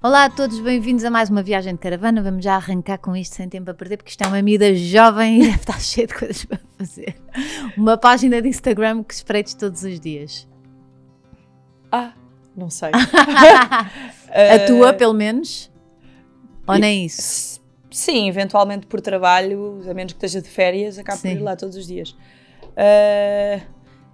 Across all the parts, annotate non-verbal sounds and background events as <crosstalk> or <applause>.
Olá a todos, bem-vindos a mais uma viagem de caravana. Vamos já arrancar com isto sem tempo a perder, porque isto é uma amiga jovem e <laughs> deve estar cheia de coisas para fazer. Uma página de Instagram que espreites todos os dias. Ah, não sei. <laughs> Eh, a tua, pelo menos? Ou nem isso? Sim, eventualmente por trabalho, a menos que esteja de férias, acabo Sim. por ir lá todos os dias. Uh,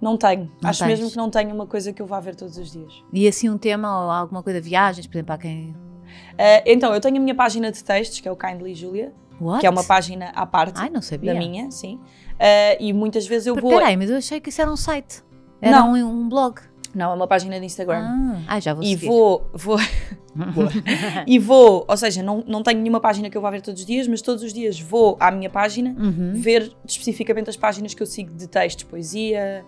não tenho. Não Acho tens. mesmo que não tenho uma coisa que eu vá ver todos os dias. E assim um tema ou alguma coisa, viagens, por exemplo, há quem. Uh, então, eu tenho a minha página de textos, que é o Kindly Julia, What? que é uma página à parte Ai, da minha, sim. Uh, e muitas vezes eu vou. Peraí, mas eu achei que isso era um site. Era não. Um, um blog. Não, é uma página de Instagram. Ah, ah já vou seguir. E vou. vou <laughs> <laughs> e vou, ou seja, não, não tenho nenhuma página que eu vá ver todos os dias, mas todos os dias vou à minha página uhum. ver especificamente as páginas que eu sigo de textos, poesia,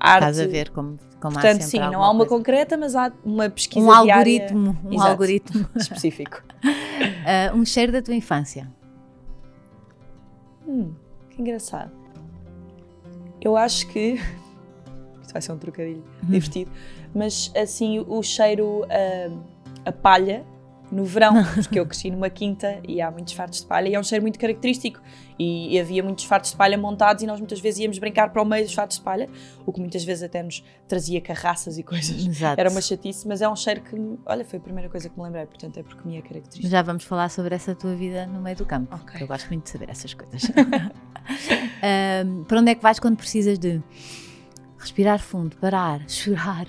arte. Estás a ver como, como Portanto, há sim, não há uma coisa. concreta, mas há uma pesquisa Um algoritmo, diária, um exato, algoritmo. <laughs> Específico. uh, <laughs> um cheiro da tua infância. Hum, que engraçado. Eu acho que... <laughs> Isto vai ser um trocadilho hum. divertido. Mas, assim, o cheiro... Ah, a palha no verão, porque eu cresci numa quinta e há muitos fartos de palha e é um cheiro muito característico. E, havia muitos fatos de palha montados e nós muitas vezes íamos brincar para o meio dos fatos de palha, o que muitas vezes até nos trazia carraças e coisas. Exato. Era uma chatice, mas é um cheiro que, olha, foi a primeira coisa que me lembrei, portanto é porque me é característica. Já vamos falar sobre essa tua vida no meio do campo, okay. eu gosto muito de saber essas coisas. um, <laughs> para onde é que vais quando precisas de respirar fundo, parar, chorar,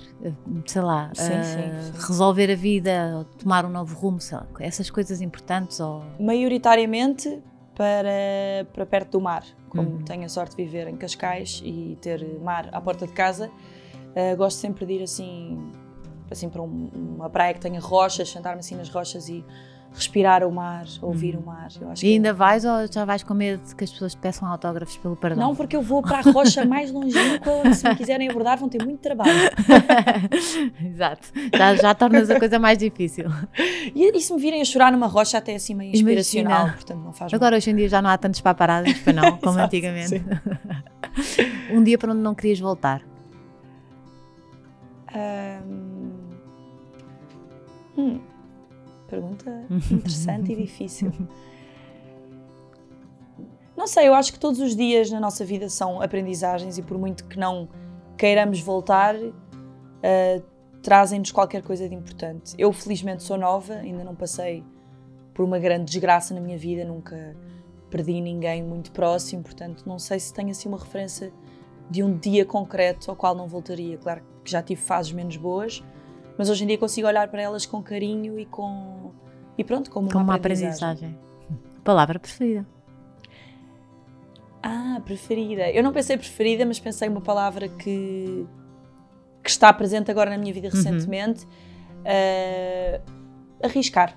sei lá, sim, uh, sim, sim. resolver a vida, tomar um novo rumo, sei lá, essas coisas importantes? Ou... Maioritariamente para, para perto do mar. Como uhum. tenho a sorte de viver em Cascais e ter mar à porta de casa, uh, gosto sempre de ir assim, assim para um, uma praia que tenha rochas, sentar-me assim nas rochas e respirar o mar, ouvir hum. o mar. Eu acho e ainda vais ou já vais com medo de que as pessoas te peçam autógrafos pelo perdão? Não, porque eu vou para a rocha mais longínqua, <laughs> se me quiserem abordar vão ter muito trabalho. <laughs> Exato, já, já tornas a coisa mais difícil. E, e, se me virem a chorar numa rocha até assim meio inspiracional, Imagina. portanto não faz Agora mal. hoje em dia já não há tantos paparazzi, para não, <laughs> como Exato, antigamente. um dia para onde não querias voltar? Hum... hum pergunta <laughs> interessante e difícil. Não sei, eu acho que todos os dias na nossa vida são aprendizagens e por muito que não queiramos voltar, uh, trazem-nos qualquer coisa de importante. Eu felizmente sou nova, ainda não passei por uma grande desgraça na minha vida, nunca perdi ninguém muito próximo, portanto não sei se tenho assim uma referência de um dia concreto ao qual não voltaria. Claro que já tive fases menos boas, mas hoje em dia consigo olhar para elas com carinho e com e pronto, como, como uma, aprendizagem. aprendizagem. Palavra preferida. Ah, preferida. Eu não pensei preferida, mas pensei uma palavra que que está presente agora na minha vida uhum. recentemente. Uhum. Uh, arriscar.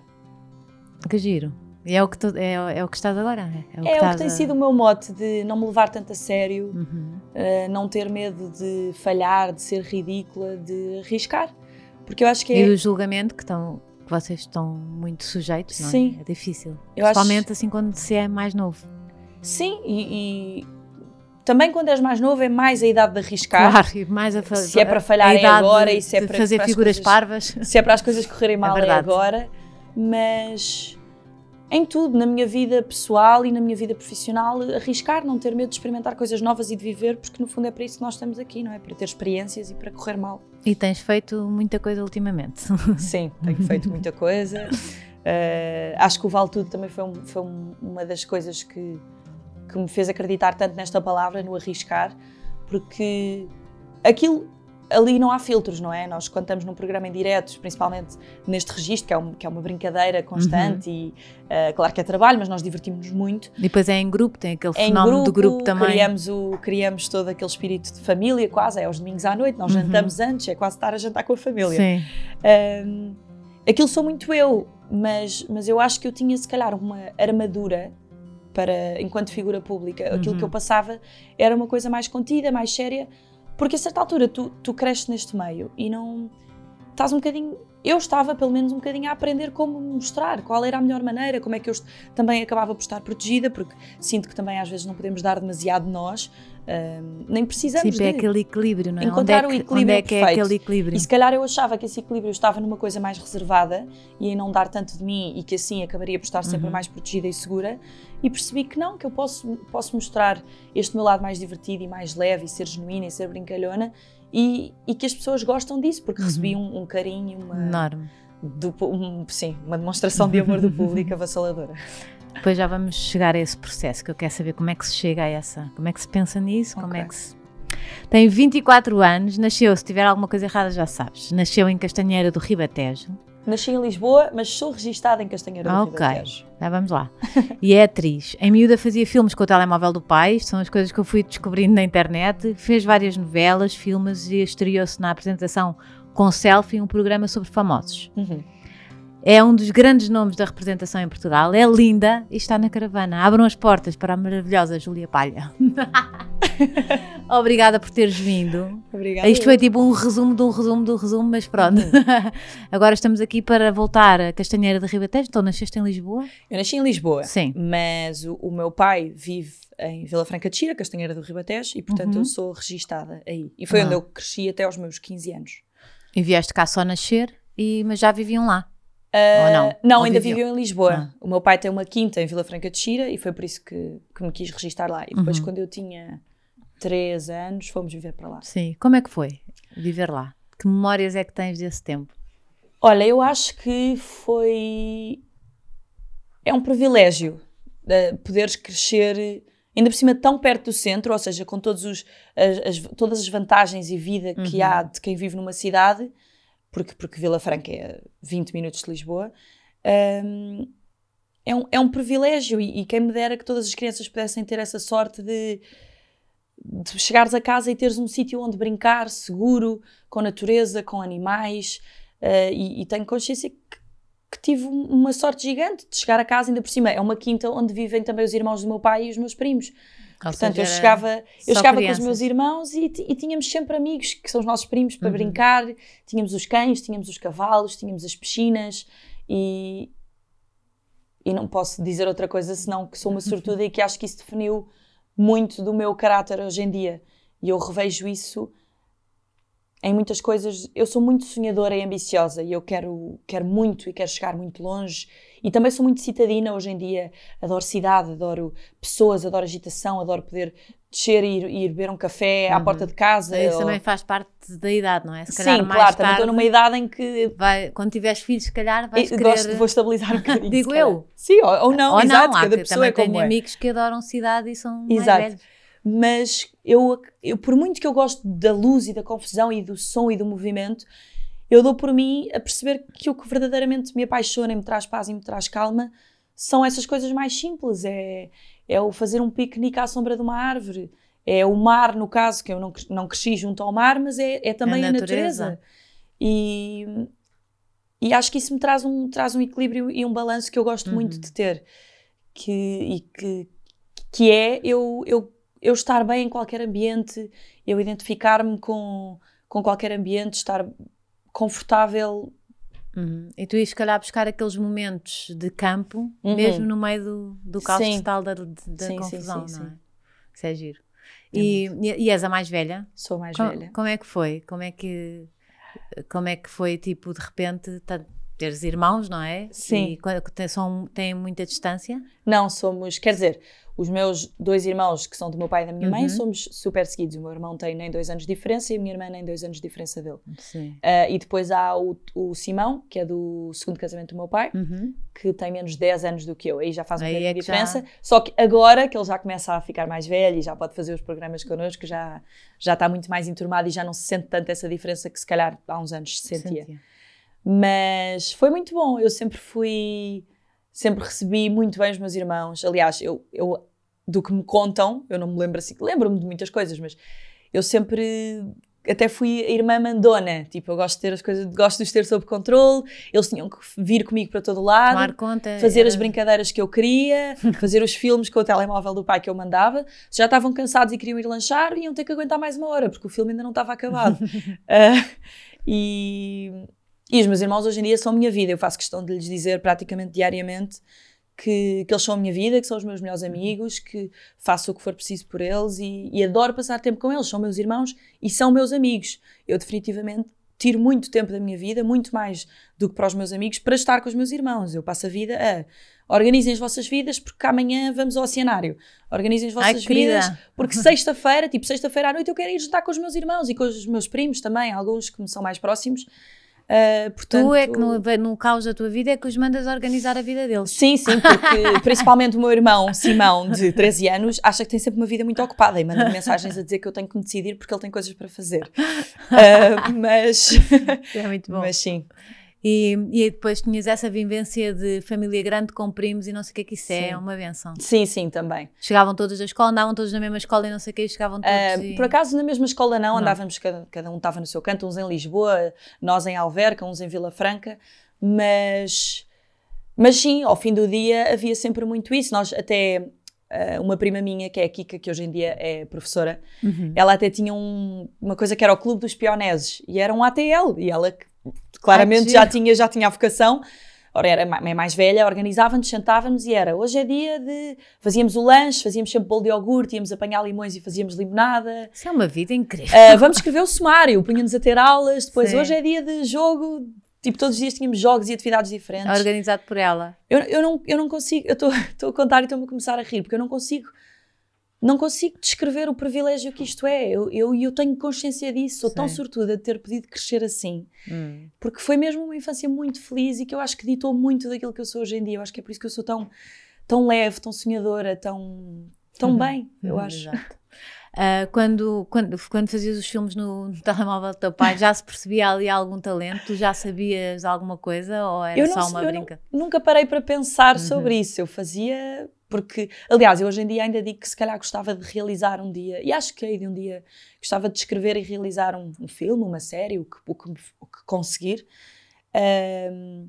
Que giro. é o que, tu, é, é, o que estás agora, né? é? O que é o que tem a... sido o meu mote de não me levar tanto a sério, uhum. uh, não ter medo de falhar, de ser ridícula, de arriscar. Porque eu acho que. E é o julgamento que estão. Que vocês estão muito sujeitos, não é? Sim. É difícil. Eu Principalmente acho... assim quando se é mais novo. Sim, e, e, também quando és mais novo é mais a idade de arriscar. Claro, e mais a fazer. Se é para falhar é agora de, e se é para fazer para figuras coisas, parvas. Se é para as coisas correrem <laughs> é mal é, é, agora. Mas em tudo, na minha vida pessoal e na minha vida profissional, arriscar, não ter medo de experimentar coisas novas e de viver, porque no fundo é para isso que nós estamos aqui, não é? Para ter experiências e para correr mal. E tens feito muita coisa ultimamente. <laughs> Sim, tenho feito muita coisa. Uh, acho que o Vale Tudo também foi, um, foi uma das coisas que, que me fez acreditar tanto nesta palavra, no arriscar, porque aquilo ali não há filtros, não é? Nós contamos num programa em direto, principalmente neste registro, que é, um, que é uma brincadeira constante uhum. e uh, claro que é trabalho, mas nós divertimos-nos muito. E depois é em grupo, tem aquele é fenómeno grupo, do grupo também. Criamos, o, criamos todo aquele espírito de família quase, é aos domingos à noite, nós uhum. jantamos antes, é quase estar a jantar com a família. Sim. Um, aquilo sou muito eu, mas, mas eu acho que eu tinha se calhar uma armadura para enquanto figura pública. Aquilo uhum. que eu uhum. passava era uma coisa mais contida, mais séria, porque a certa altura tu, tu cresces neste meio e não. Estás um bocadinho. Eu estava, pelo menos, um bocadinho a aprender como mostrar, qual era a melhor maneira, como é que eu também acabava por estar protegida, porque sinto que também às vezes não podemos dar demasiado nós, nem precisamos Sim, tipo, é aquele equilíbrio, não é? Encontrar onde é que, o equilíbrio onde é que é perfeito. é aquele equilíbrio. E se calhar eu achava que esse equilíbrio estava numa coisa mais reservada e em não dar tanto de mim e que assim acabaria por estar sempre uhum. mais protegida e segura e percebi que não, que eu posso, posso mostrar este meu lado mais divertido e mais leve e ser genuína e ser brincalhona e, e que as pessoas gostam disso porque uhum. recebi um, um carinho, uma... Enorme. Do, um, sim, uma demonstração de amor do público <laughs> avassaladora. Depois já vamos chegar a esse processo, que eu quero saber como é que se chega a essa, como é que se pensa nisso, como é que se... Tem 24 anos, nasceu, se tiver alguma coisa errada já sabes, nasceu em Castanheira do Ribatejo. Nasci em Lisboa, mas sou registada em Castanheira do okay. Ribatejo. Ok, já vamos lá. e é atriz. Em miúda fazia filmes com o telemóvel do pai, são as coisas que eu fui descobrindo na internet. Fez várias novelas, filmes e estreou-se na apresentação com selfie, um programa sobre famosos. Uhum é um dos grandes nomes da representação em Portugal, é linda e está na caravana. Abram as portas para a maravilhosa Júlia Palha. <laughs> Obrigada por teres vindo. Obrigada. Isto foi é tipo um resumo de um resumo de um resumo, mas pronto. <laughs> Agora estamos aqui para voltar a Castanheira de Ribatejo. Então, nasceste em Lisboa? Eu nasci em Lisboa. Sim. Mas o, o meu pai vive em Vila Franca de Xira, Castanheira do Ribatejo, e portanto uhum. eu sou registada aí. E foi uhum. onde ah. eu cresci até aos meus 15 anos. E vieste cá só nascer, e, mas já viviam lá? Uh, Ou não? Ah, não, Ou ainda viveu? em Lisboa. Ah. O meu pai tem uma quinta em Vila Franca de Xira e foi por isso que, que me quis registrar lá. E depois, uhum. quando eu tinha 3 anos, fomos viver para lá. Sim. Como é que foi viver lá? Que memórias é que tens desse tempo? Olha, eu acho que foi. É um privilégio uh, poderes crescer ainda por cima tão perto do centro, ou seja, com todos os, as, as, todas as vantagens e vida que uhum. há de quem vive numa cidade porque, porque Vila Franca é 20 minutos de Lisboa. Um, é, um, é um privilégio e, e, quem me dera que todas as crianças pudessem ter essa sorte de, de chegares a casa e teres um sítio onde brincar, seguro, com natureza, com animais. Uh, e, e, tenho consciência que, que tive uma sorte gigante de chegar a casa, ainda por cima. É uma quinta onde vivem também os irmãos do meu pai e os meus primos. Ou Portanto, eu chegava, eu chegava com os meus irmãos e, e, tínhamos sempre amigos, que são os nossos primos, para uhum. brincar. Tínhamos os cães, tínhamos os cavalos, tínhamos as piscinas e. E não posso dizer outra coisa senão que sou uma uhum. sortuda e que acho que isso definiu muito do meu caráter hoje em dia. E eu revejo isso em muitas coisas. Eu sou muito sonhadora e ambiciosa e eu quero, quero muito e quero chegar muito longe. E também sou muito citadina hoje em dia. Adoro cidade, adoro pessoas, adoro agitação, adoro poder descer e ir, ir beber um café à uhum. porta de casa. Isso ou... também faz parte da idade, não é? Se calhar Sim, mais claro, tarde, também estou numa idade em que... Vai, quando tiveres filhos, se calhar vais eu, querer... Gosto, vou estabilizar um <laughs> bocadinho. Digo eu. Sim, ou, ou não, ou exato, não, há, cada pessoa é como tenho é. amigos que adoram cidade e são exato. mais velhos mas eu, eu, por muito que eu gosto da luz e da confusão e do som e do movimento, eu dou por mim a perceber que o que verdadeiramente me apaixona e me traz paz e me traz calma são essas coisas mais simples. É, é o fazer um piquenique à sombra de uma árvore, é o mar, no caso, que eu não, não cresci junto ao mar, mas é, é também a, a natureza. natureza. E, e acho que isso me traz um, traz um equilíbrio e um balanço que eu gosto uhum. muito de ter. Que, e que, que é eu, eu eu estar bem em qualquer ambiente, eu identificar-me com, com qualquer ambiente, estar confortável. Uhum. E tu ias, se calhar, buscar aqueles momentos de campo, uhum. mesmo no meio do, do caos sim. total da, da sim, confusão, sim, não é? Isso é giro. É e, e és a mais velha? Sou mais velha. Como é que foi? Como é que, como é que foi, tipo, de repente teres irmãos, não é? Sim. E são, têm muita distância? Não, somos, quer dizer, os meus dois irmãos, que são do meu pai e da minha uhum. mãe, somos super seguidos. O meu irmão tem nem dois anos de diferença e a minha irmã nem dois anos de diferença dele. Sim. Uh, e depois há o, o, Simão, que é do segundo casamento do meu pai, uhum. que tem menos 10 anos do que eu. Aí já faz uma grande é diferença. Já... Só que agora que ele já começa a ficar mais velho e já pode fazer os programas connosco, já, já está muito mais enturmado e já não se sente tanto essa diferença que se calhar há uns anos se sentia. sentia. Mas foi muito bom, eu sempre fui, sempre recebi muito bem os meus irmãos. Aliás, eu, eu do que me contam, eu não me lembro assim, lembro-me de muitas coisas, mas eu sempre até fui a irmã mandona, tipo, eu gosto de ter as coisas, gosto de os ter sob controle, eles tinham que vir comigo para todo lado, Tomar conta, fazer as brincadeiras que eu queria, <laughs> fazer os filmes com o telemóvel do pai que eu mandava, se já estavam cansados e queriam ir lanchar, iam ter que aguentar mais uma hora, porque o filme ainda não estava acabado. uh, <laughs> e, e os meus irmãos hoje em dia são a minha vida. Eu faço questão de lhes dizer praticamente diariamente que, que eles são a minha vida, que são os meus melhores uhum. amigos, que faço o que for preciso por eles e, e adoro passar tempo com eles. São meus irmãos e são meus amigos. Eu definitivamente tiro muito tempo da minha vida, muito mais do que para os meus amigos, para estar com os meus irmãos. Eu passo a vida a organizem as vossas vidas porque amanhã vamos ao oceanário. Organizem as vossas Ai, vidas porque sexta-feira, tipo sexta-feira à noite, eu quero ir juntar com os meus irmãos e com os meus primos também, alguns que me são mais próximos. Uh, ah, portanto, tu é que no, no caos da tua vida é que os mandas organizar a vida deles. Sim, sim, porque <laughs> principalmente o meu irmão Simão, de 13 anos, acha que tem sempre uma vida muito ocupada e manda -me mensagens a dizer que eu tenho que me decidir porque ele tem coisas para fazer. Uh, <laughs> mas. É muito bom. Mas sim. E, e depois tinhas essa vivência de família grande com primos e não sei o que é que isso é, sim. é, uma benção. Sim, sim, também. Chegavam todos da escola, andavam todos na mesma escola e não sei o que, chegavam todos. Uh, e... Por acaso na mesma escola não, não. andávamos, cada, cada, um estava no seu canto, uns em Lisboa, nós em Alverca, uns em Vila Franca, mas, mas sim, ao fim do dia havia sempre muito isso. Nós até ah, uma prima minha, que é a Kika, que hoje em dia é professora, uhum. ela até tinha um, uma coisa que era o Clube dos Pioneses, e era um ATL, e ela claramente já tinha, já tinha a vocação. Ora, era mais, é mais velha, organizávamos, sentávamos e era hoje é dia de. Fazíamos o lanche, fazíamos sempre bolo de iogurte, íamos apanhar limões e fazíamos limonada. Isso é uma vida incrível. Uh, vamos escrever o sumário, punhamos a ter aulas, depois Sim. hoje é dia de jogo. Tipo, todos os dias tínhamos jogos e atividades diferentes. Organizado por ela. Eu, eu, não, eu não consigo, eu estou <laughs> a contar e estou-me a começar a rir, porque eu não consigo não consigo descrever o privilégio que isto é. Eu, eu, eu tenho consciência disso, sou Sim. tão sortuda de ter podido crescer assim. Hum. Porque foi mesmo uma infância muito feliz e que eu acho que ditou muito daquilo que eu sou hoje em dia. Eu acho que é por isso que eu sou tão, tão leve, tão sonhadora, tão, tão uhum. bem, eu uhum, acho. Uh, quando, quando, quando fazias os filmes no, no, telemóvel do teu pai, já se percebia ali algum talento? Já sabias alguma coisa ou era só uma brinca? nunca parei para pensar uhum. sobre isso. Eu fazia porque, aliás, eu hoje em dia ainda digo que se calhar gostava de realizar um dia, e acho que aí de um dia gostava de escrever e realizar um, um filme, uma série, o que, o que, o que conseguir. Um,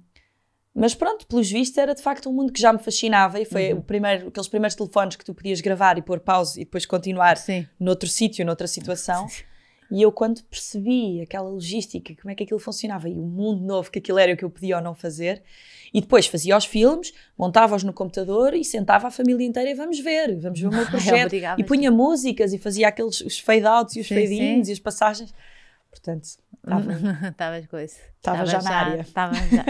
mas pronto, pelos vistos era de facto um mundo que já me fascinava e foi uhum. o primeiro, aqueles primeiros telefones que tu podias gravar e pôr pausa e depois continuar Sim. noutro sítio, noutra situação. Sim. <laughs> E eu, quando percebi aquela logística, como é que aquilo funcionava e o mundo novo que aquilo era o que eu podia ou não fazer, e depois fazia os filmes, montava-os no computador e sentava a família inteira e vamos ver, vamos ver o meu <laughs> é projeto. e punha músicas e fazia aqueles os fade-outs e os fade-ins e as passagens. Portanto, estavas <laughs> com isso. Estava já na já, área.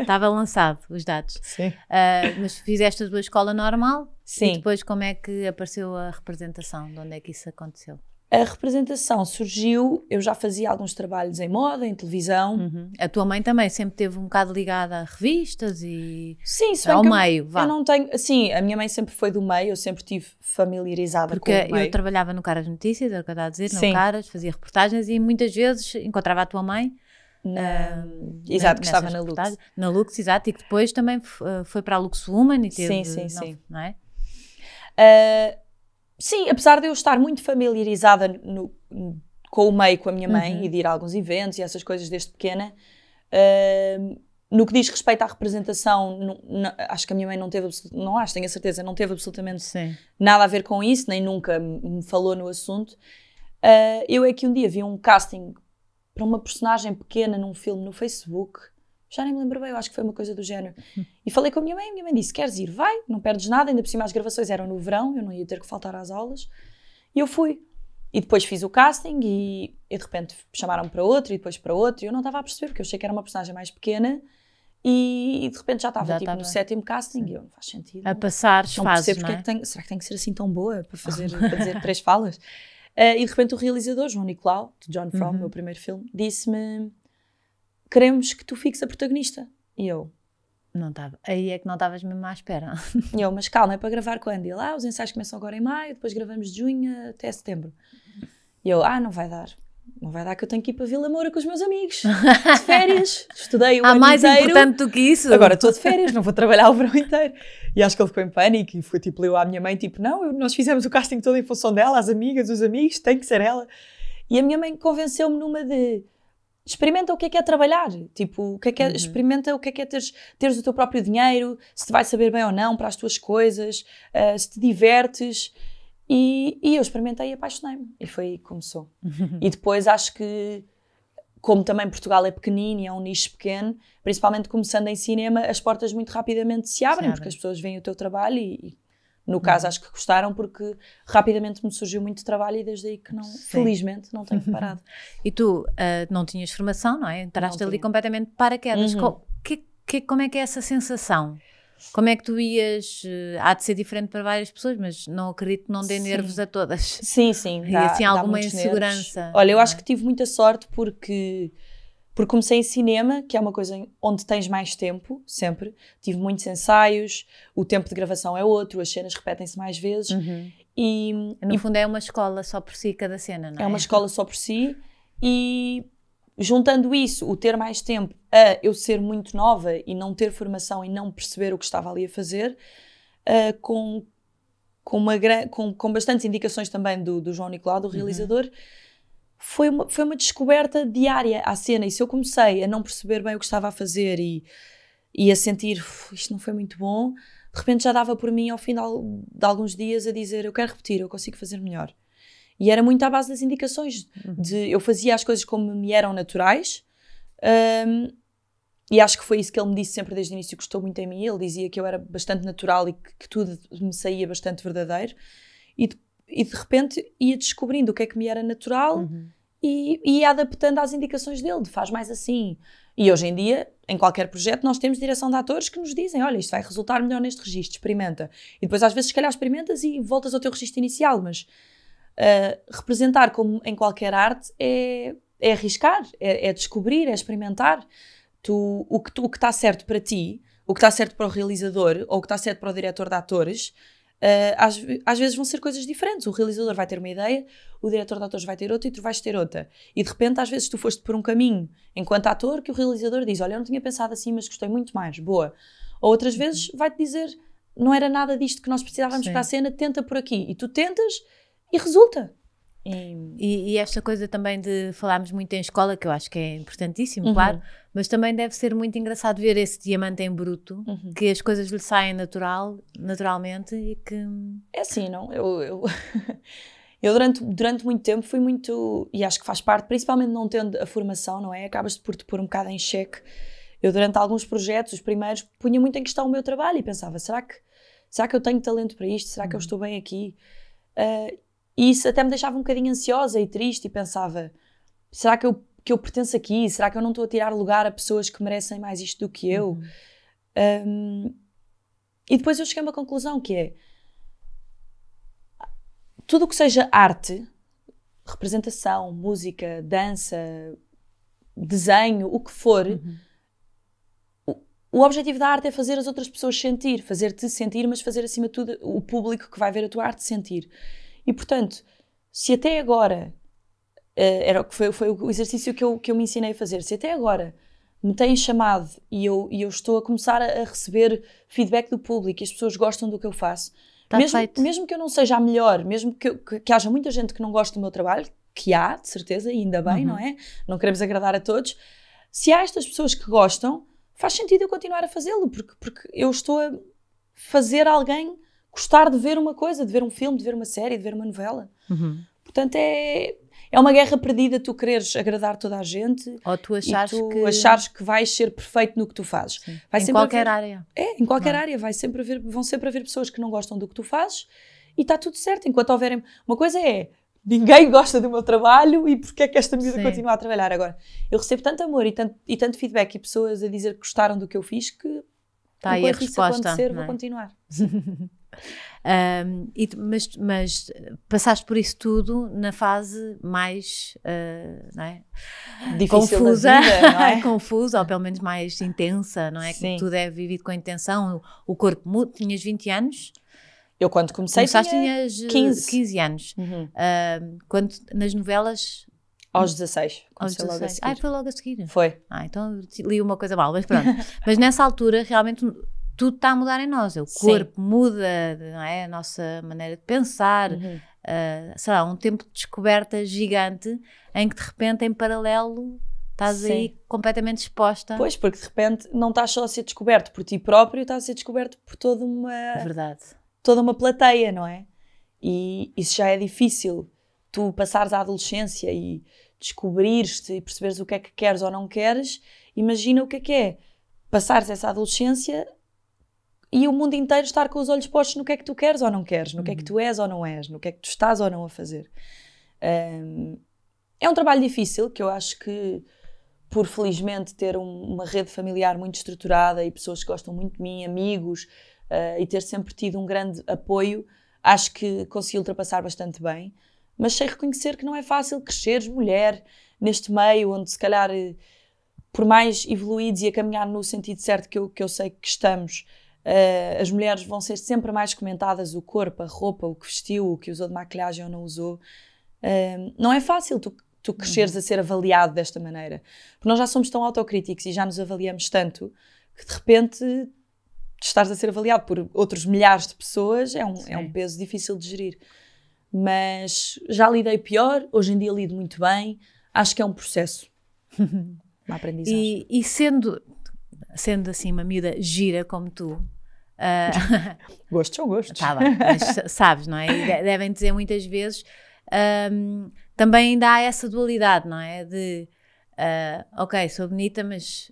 Estava lançado os dados. Sim. Uh, mas fizeste a tua escola normal? Sim. E depois como é que apareceu a representação? De onde é que isso aconteceu? A representação surgiu, eu já fazia alguns trabalhos em moda, em televisão. Uhum. A tua mãe também sempre teve um bocado ligada a revistas e Sim, se ao meio, eu, vá. Eu não tenho, assim, a minha mãe sempre foi do meio, eu sempre tive familiarizada Porque com o meio. Porque eu trabalhava no Caras Notícias, era é o que eu a dizer, Sim. no Caras, fazia reportagens e muitas vezes encontrava a tua mãe na, uh, exato, que estava na Lux. Na Lux, exato, e que depois também eh, foi para a Lux Woman e teve... Sim, sim, não, sim. Não é? Uh, Sim, apesar de eu estar muito familiarizada no, no, com o meio, com a minha mãe, uhum. e de ir a alguns eventos e essas coisas desde pequena, uh, no que diz respeito à representação, não, não, acho que a minha mãe não teve, não acho, tenho a certeza, não teve absolutamente Sim. nada a ver com isso, nem nunca me falou no assunto. Uh, eu é que um dia vi um casting para uma personagem pequena num filme no Facebook já nem me lembro bem, eu acho que foi uma coisa do género. E falei com a minha mãe, a minha mãe disse: Queres ir? Vai, não perdes nada. Ainda por cima, as gravações eram no verão, eu não ia ter que faltar às aulas. E eu fui. E depois fiz o casting e, e de repente chamaram para outro e depois para outro. E eu não estava a perceber, porque eu achei que era uma personagem mais pequena. E, e de repente já estava tipo, tava... no sétimo casting Sim. e eu, não faz sentido. A passar não fases, é não é? Tenho, será que tem que ser assim tão boa para fazer <laughs> para dizer três falas? Uh, e de repente o realizador, João Nicolau, de John From, uhum. meu primeiro filme, disse-me queremos que tu fiques a protagonista. E eu, não estava. Aí é que não estavas mesmo à espera. Uhum. E eu, mas calma, é para gravar quando? E lá, ah, os ensaios começam agora em maio, depois gravamos de junho até setembro. E eu, ah, não vai dar. Não vai dar que eu tenho que ir para Vila Moura com os meus amigos. De férias. <laughs> Estudei o Há ano mais inteiro. importante do que isso. Agora estou de férias, não vou trabalhar o verão inteiro. E acho que ele ficou em pânico e foi tipo, leu à minha mãe, tipo, não, nós fizemos o casting todo em função dela, as amigas, os amigos, tem que ser ela. E a minha mãe convenceu-me numa de experimenta o que é que é trabalhar, tipo, o que é que é, uhum. experimenta o que é que é teres, teres o teu próprio dinheiro, se te vai saber bem ou não para as tuas coisas, uh, se te divertes. E, e eu experimentei e apaixonei-me. E foi aí que começou. <laughs> E depois acho que, como também Portugal é pequenino e é um nicho pequeno, principalmente começando em cinema, as portas muito rapidamente se abrem, porque as pessoas veem o teu trabalho e, e no caso, uhum. acho que gostaram porque rapidamente me surgiu muito trabalho e desde aí que não, Sim. felizmente, não tenho parado. <laughs> e tu uh, não tinhas formação, não é? Entraste não ali completamente para Uhum. que, que, como é que é essa sensação? Como é que tu ias? Ah, há de ser diferente para várias pessoas, mas não acredito que não dê sim. nervos a todas. Sim, sim. Dá, e assim, alguma insegurança. Nervos. Olha, eu é? acho que tive muita sorte porque porque comecei em cinema, que é uma coisa onde tens mais tempo, sempre. Tive muitos ensaios, o tempo de gravação é outro, as cenas repetem-se mais vezes. Uhum. E, no e, fundo é uma escola só por si cada cena, não é? É uma escola só por si e juntando isso, o ter mais tempo a eu ser muito nova e não ter formação e não perceber o que estava ali a fazer, uh, com, com, uma, com, com bastantes indicações também do, do João Nicolau, do uhum. realizador, uhum foi uma, foi uma descoberta diária à cena. E se eu comecei a não perceber bem o que estava a fazer e, e a sentir isto não foi muito bom, de repente já dava por mim ao final de alguns dias a dizer eu quero repetir, eu consigo fazer melhor. E era muito à base das indicações. Uhum. de Eu fazia as coisas como me eram naturais. Um, e acho que foi isso que ele me disse sempre desde o início, gostou muito em mim. Ele dizia que eu era bastante natural e que, que tudo me saía bastante verdadeiro. E, e de repente ia descobrindo o que é que me era natural uhum. e, e ia adaptando às indicações dele, de faz mais assim. E hoje em dia, em qualquer projeto, nós temos direção de atores que nos dizem: olha, isto vai resultar melhor neste registro, experimenta. E depois, às vezes, se calhar, experimentas e voltas ao teu registro inicial, mas uh, representar, como em qualquer arte, é, é arriscar, é, é descobrir, é experimentar. Tu, o que está certo para ti, o que está certo para o realizador ou o que está certo para o diretor de atores eh, às, às, vezes vão ser coisas diferentes. O realizador vai ter uma ideia, o diretor de atores vai ter outra e tu vais ter outra. E de repente, às vezes, tu foste por um caminho enquanto ator que o realizador diz: Olha, eu não tinha pensado assim, mas gostei muito mais, boa. Ou outras vezes uhum. vai-te dizer: Não era nada disto que nós precisávamos Sim. para a cena, tenta por aqui. E tu tentas e resulta. E, e, esta coisa também de falarmos muito em escola, que eu acho que é importantíssimo, uhum. claro, mas também deve ser muito engraçado ver esse diamante em bruto, uhum. que as coisas lhe saem natural, naturalmente e que. É assim, não? Eu, eu, <laughs> eu, durante, durante muito tempo fui muito. E acho que faz parte, principalmente não tendo a formação, não é? Acabas por te pôr um bocado em xeque. Eu, durante alguns projetos, os primeiros, punha muito em questão o meu trabalho e pensava: será que, será que eu tenho talento para isto? Será que eu uhum. estou bem aqui? Ah, e isso até me deixava um bocadinho ansiosa e triste e pensava: será que eu, que eu pertenço aqui? Será que eu não estou a tirar lugar a pessoas que merecem mais isto do que eu? Uhum. Um, e depois eu cheguei a uma conclusão que é: tudo o que seja arte, representação, música, dança, desenho, o que for. Uhum. O objetivo da arte é fazer as outras pessoas sentir, fazer-te sentir, mas fazer acima de tudo o público que vai ver a tua arte sentir. E portanto, se até agora eh, era, foi, foi o exercício que eu, que eu me ensinei a fazer, se até agora me têm chamado e eu, e eu estou a começar a, receber feedback do público e as pessoas gostam do que eu faço, tá mesmo, feito. mesmo que eu não seja a melhor, mesmo que, que, que, haja muita gente que não goste do meu trabalho, que há, de certeza, e ainda bem, uhum. não é? Não queremos agradar a todos. Se há estas pessoas que gostam, faz sentido eu continuar a fazê-lo, porque, porque eu estou a fazer alguém gostar de ver uma coisa, de ver um filme, de ver uma série, de ver uma novela. Uhum. Portanto, é, é uma guerra perdida tu quereres agradar toda a gente ou tu achares, tu que... achares que vais ser perfeito no que tu fazes. em qualquer haver... área. É, em qualquer não. área vai sempre haver, vão sempre haver pessoas que não gostam do que tu fazes e está tudo certo. Enquanto houverem. Uma coisa é. Ninguém gosta do meu trabalho e porque é que esta miúda continua a trabalhar agora? Eu recebo tanto amor e tanto, e tanto feedback e pessoas a dizer que gostaram do que eu fiz que tá aí a resposta, acontecer, é? vou continuar. <laughs> Um, e, mas, mas, passaste por isso tudo na fase mais uh, é? Difícil confusa, vida, não <laughs> é? confusa, ou pelo menos mais intensa, não é? Sim. Que tudo é vivido com a intenção, o corpo muda. Tinhas 20 anos. Eu quando comecei Começaste, tinha tinhas 15, ah, 15 anos. Uhum. Uh, quando, nas novelas aos 16. Aos 16. Logo a Ah, foi logo a seguir. Foi. Ah, então li uma coisa mal, mas pronto. <laughs> mas nessa altura, realmente, tudo está a mudar em nós. O corpo Sim. muda, é? a nossa maneira de pensar. Uhum. Uh, sei lá, um tempo de descoberta gigante em que de repente, em paralelo, estás Sim. aí completamente exposta. Pois, porque de repente não estás só a ser descoberto por ti próprio, estás a ser descoberto por toda uma. É verdade. Toda uma plateia, não é? E isso já é difícil. Tu passares à adolescência e descobrires-te e perceberes o que é que queres ou não queres, imagina o que é que é passares essa adolescência e o mundo inteiro estar com os olhos postos no que é que tu queres ou não queres, no que é que uhum. tu és ou não és, no que é que tu estás ou não a fazer. Um, é um trabalho difícil que eu acho que, por felizmente ter um, uma rede familiar muito estruturada e pessoas que gostam muito de mim, amigos, uh, e ter sempre tido um grande apoio, acho que consegui ultrapassar bastante bem. Mas sei reconhecer que não é fácil cresceres mulher neste meio onde, se calhar, eh, por mais evoluídos e a caminhar no sentido certo que eu, que eu sei que estamos, Uh, as mulheres vão ser sempre mais comentadas: o corpo, a roupa, o que vestiu, o que usou de maquilhagem ou não usou. Uh, não é fácil tu, tu cresceres a ser avaliado desta maneira. Porque nós já somos tão autocríticos e já nos avaliamos tanto que de repente estás a ser avaliado por outros milhares de pessoas é um, é um peso difícil de gerir. Mas já lidei pior, hoje em dia lido muito bem, acho que é um processo. <laughs> Uma aprendizagem. E, e sendo, sendo assim uma miúda gira como tu, ah, uh... <laughs> gosto ou gosto. Tá bem, mas sabes, não é? E devem dizer muitas vezes. Um, também ainda há essa dualidade, não é? De, uh, ok, sou bonita, mas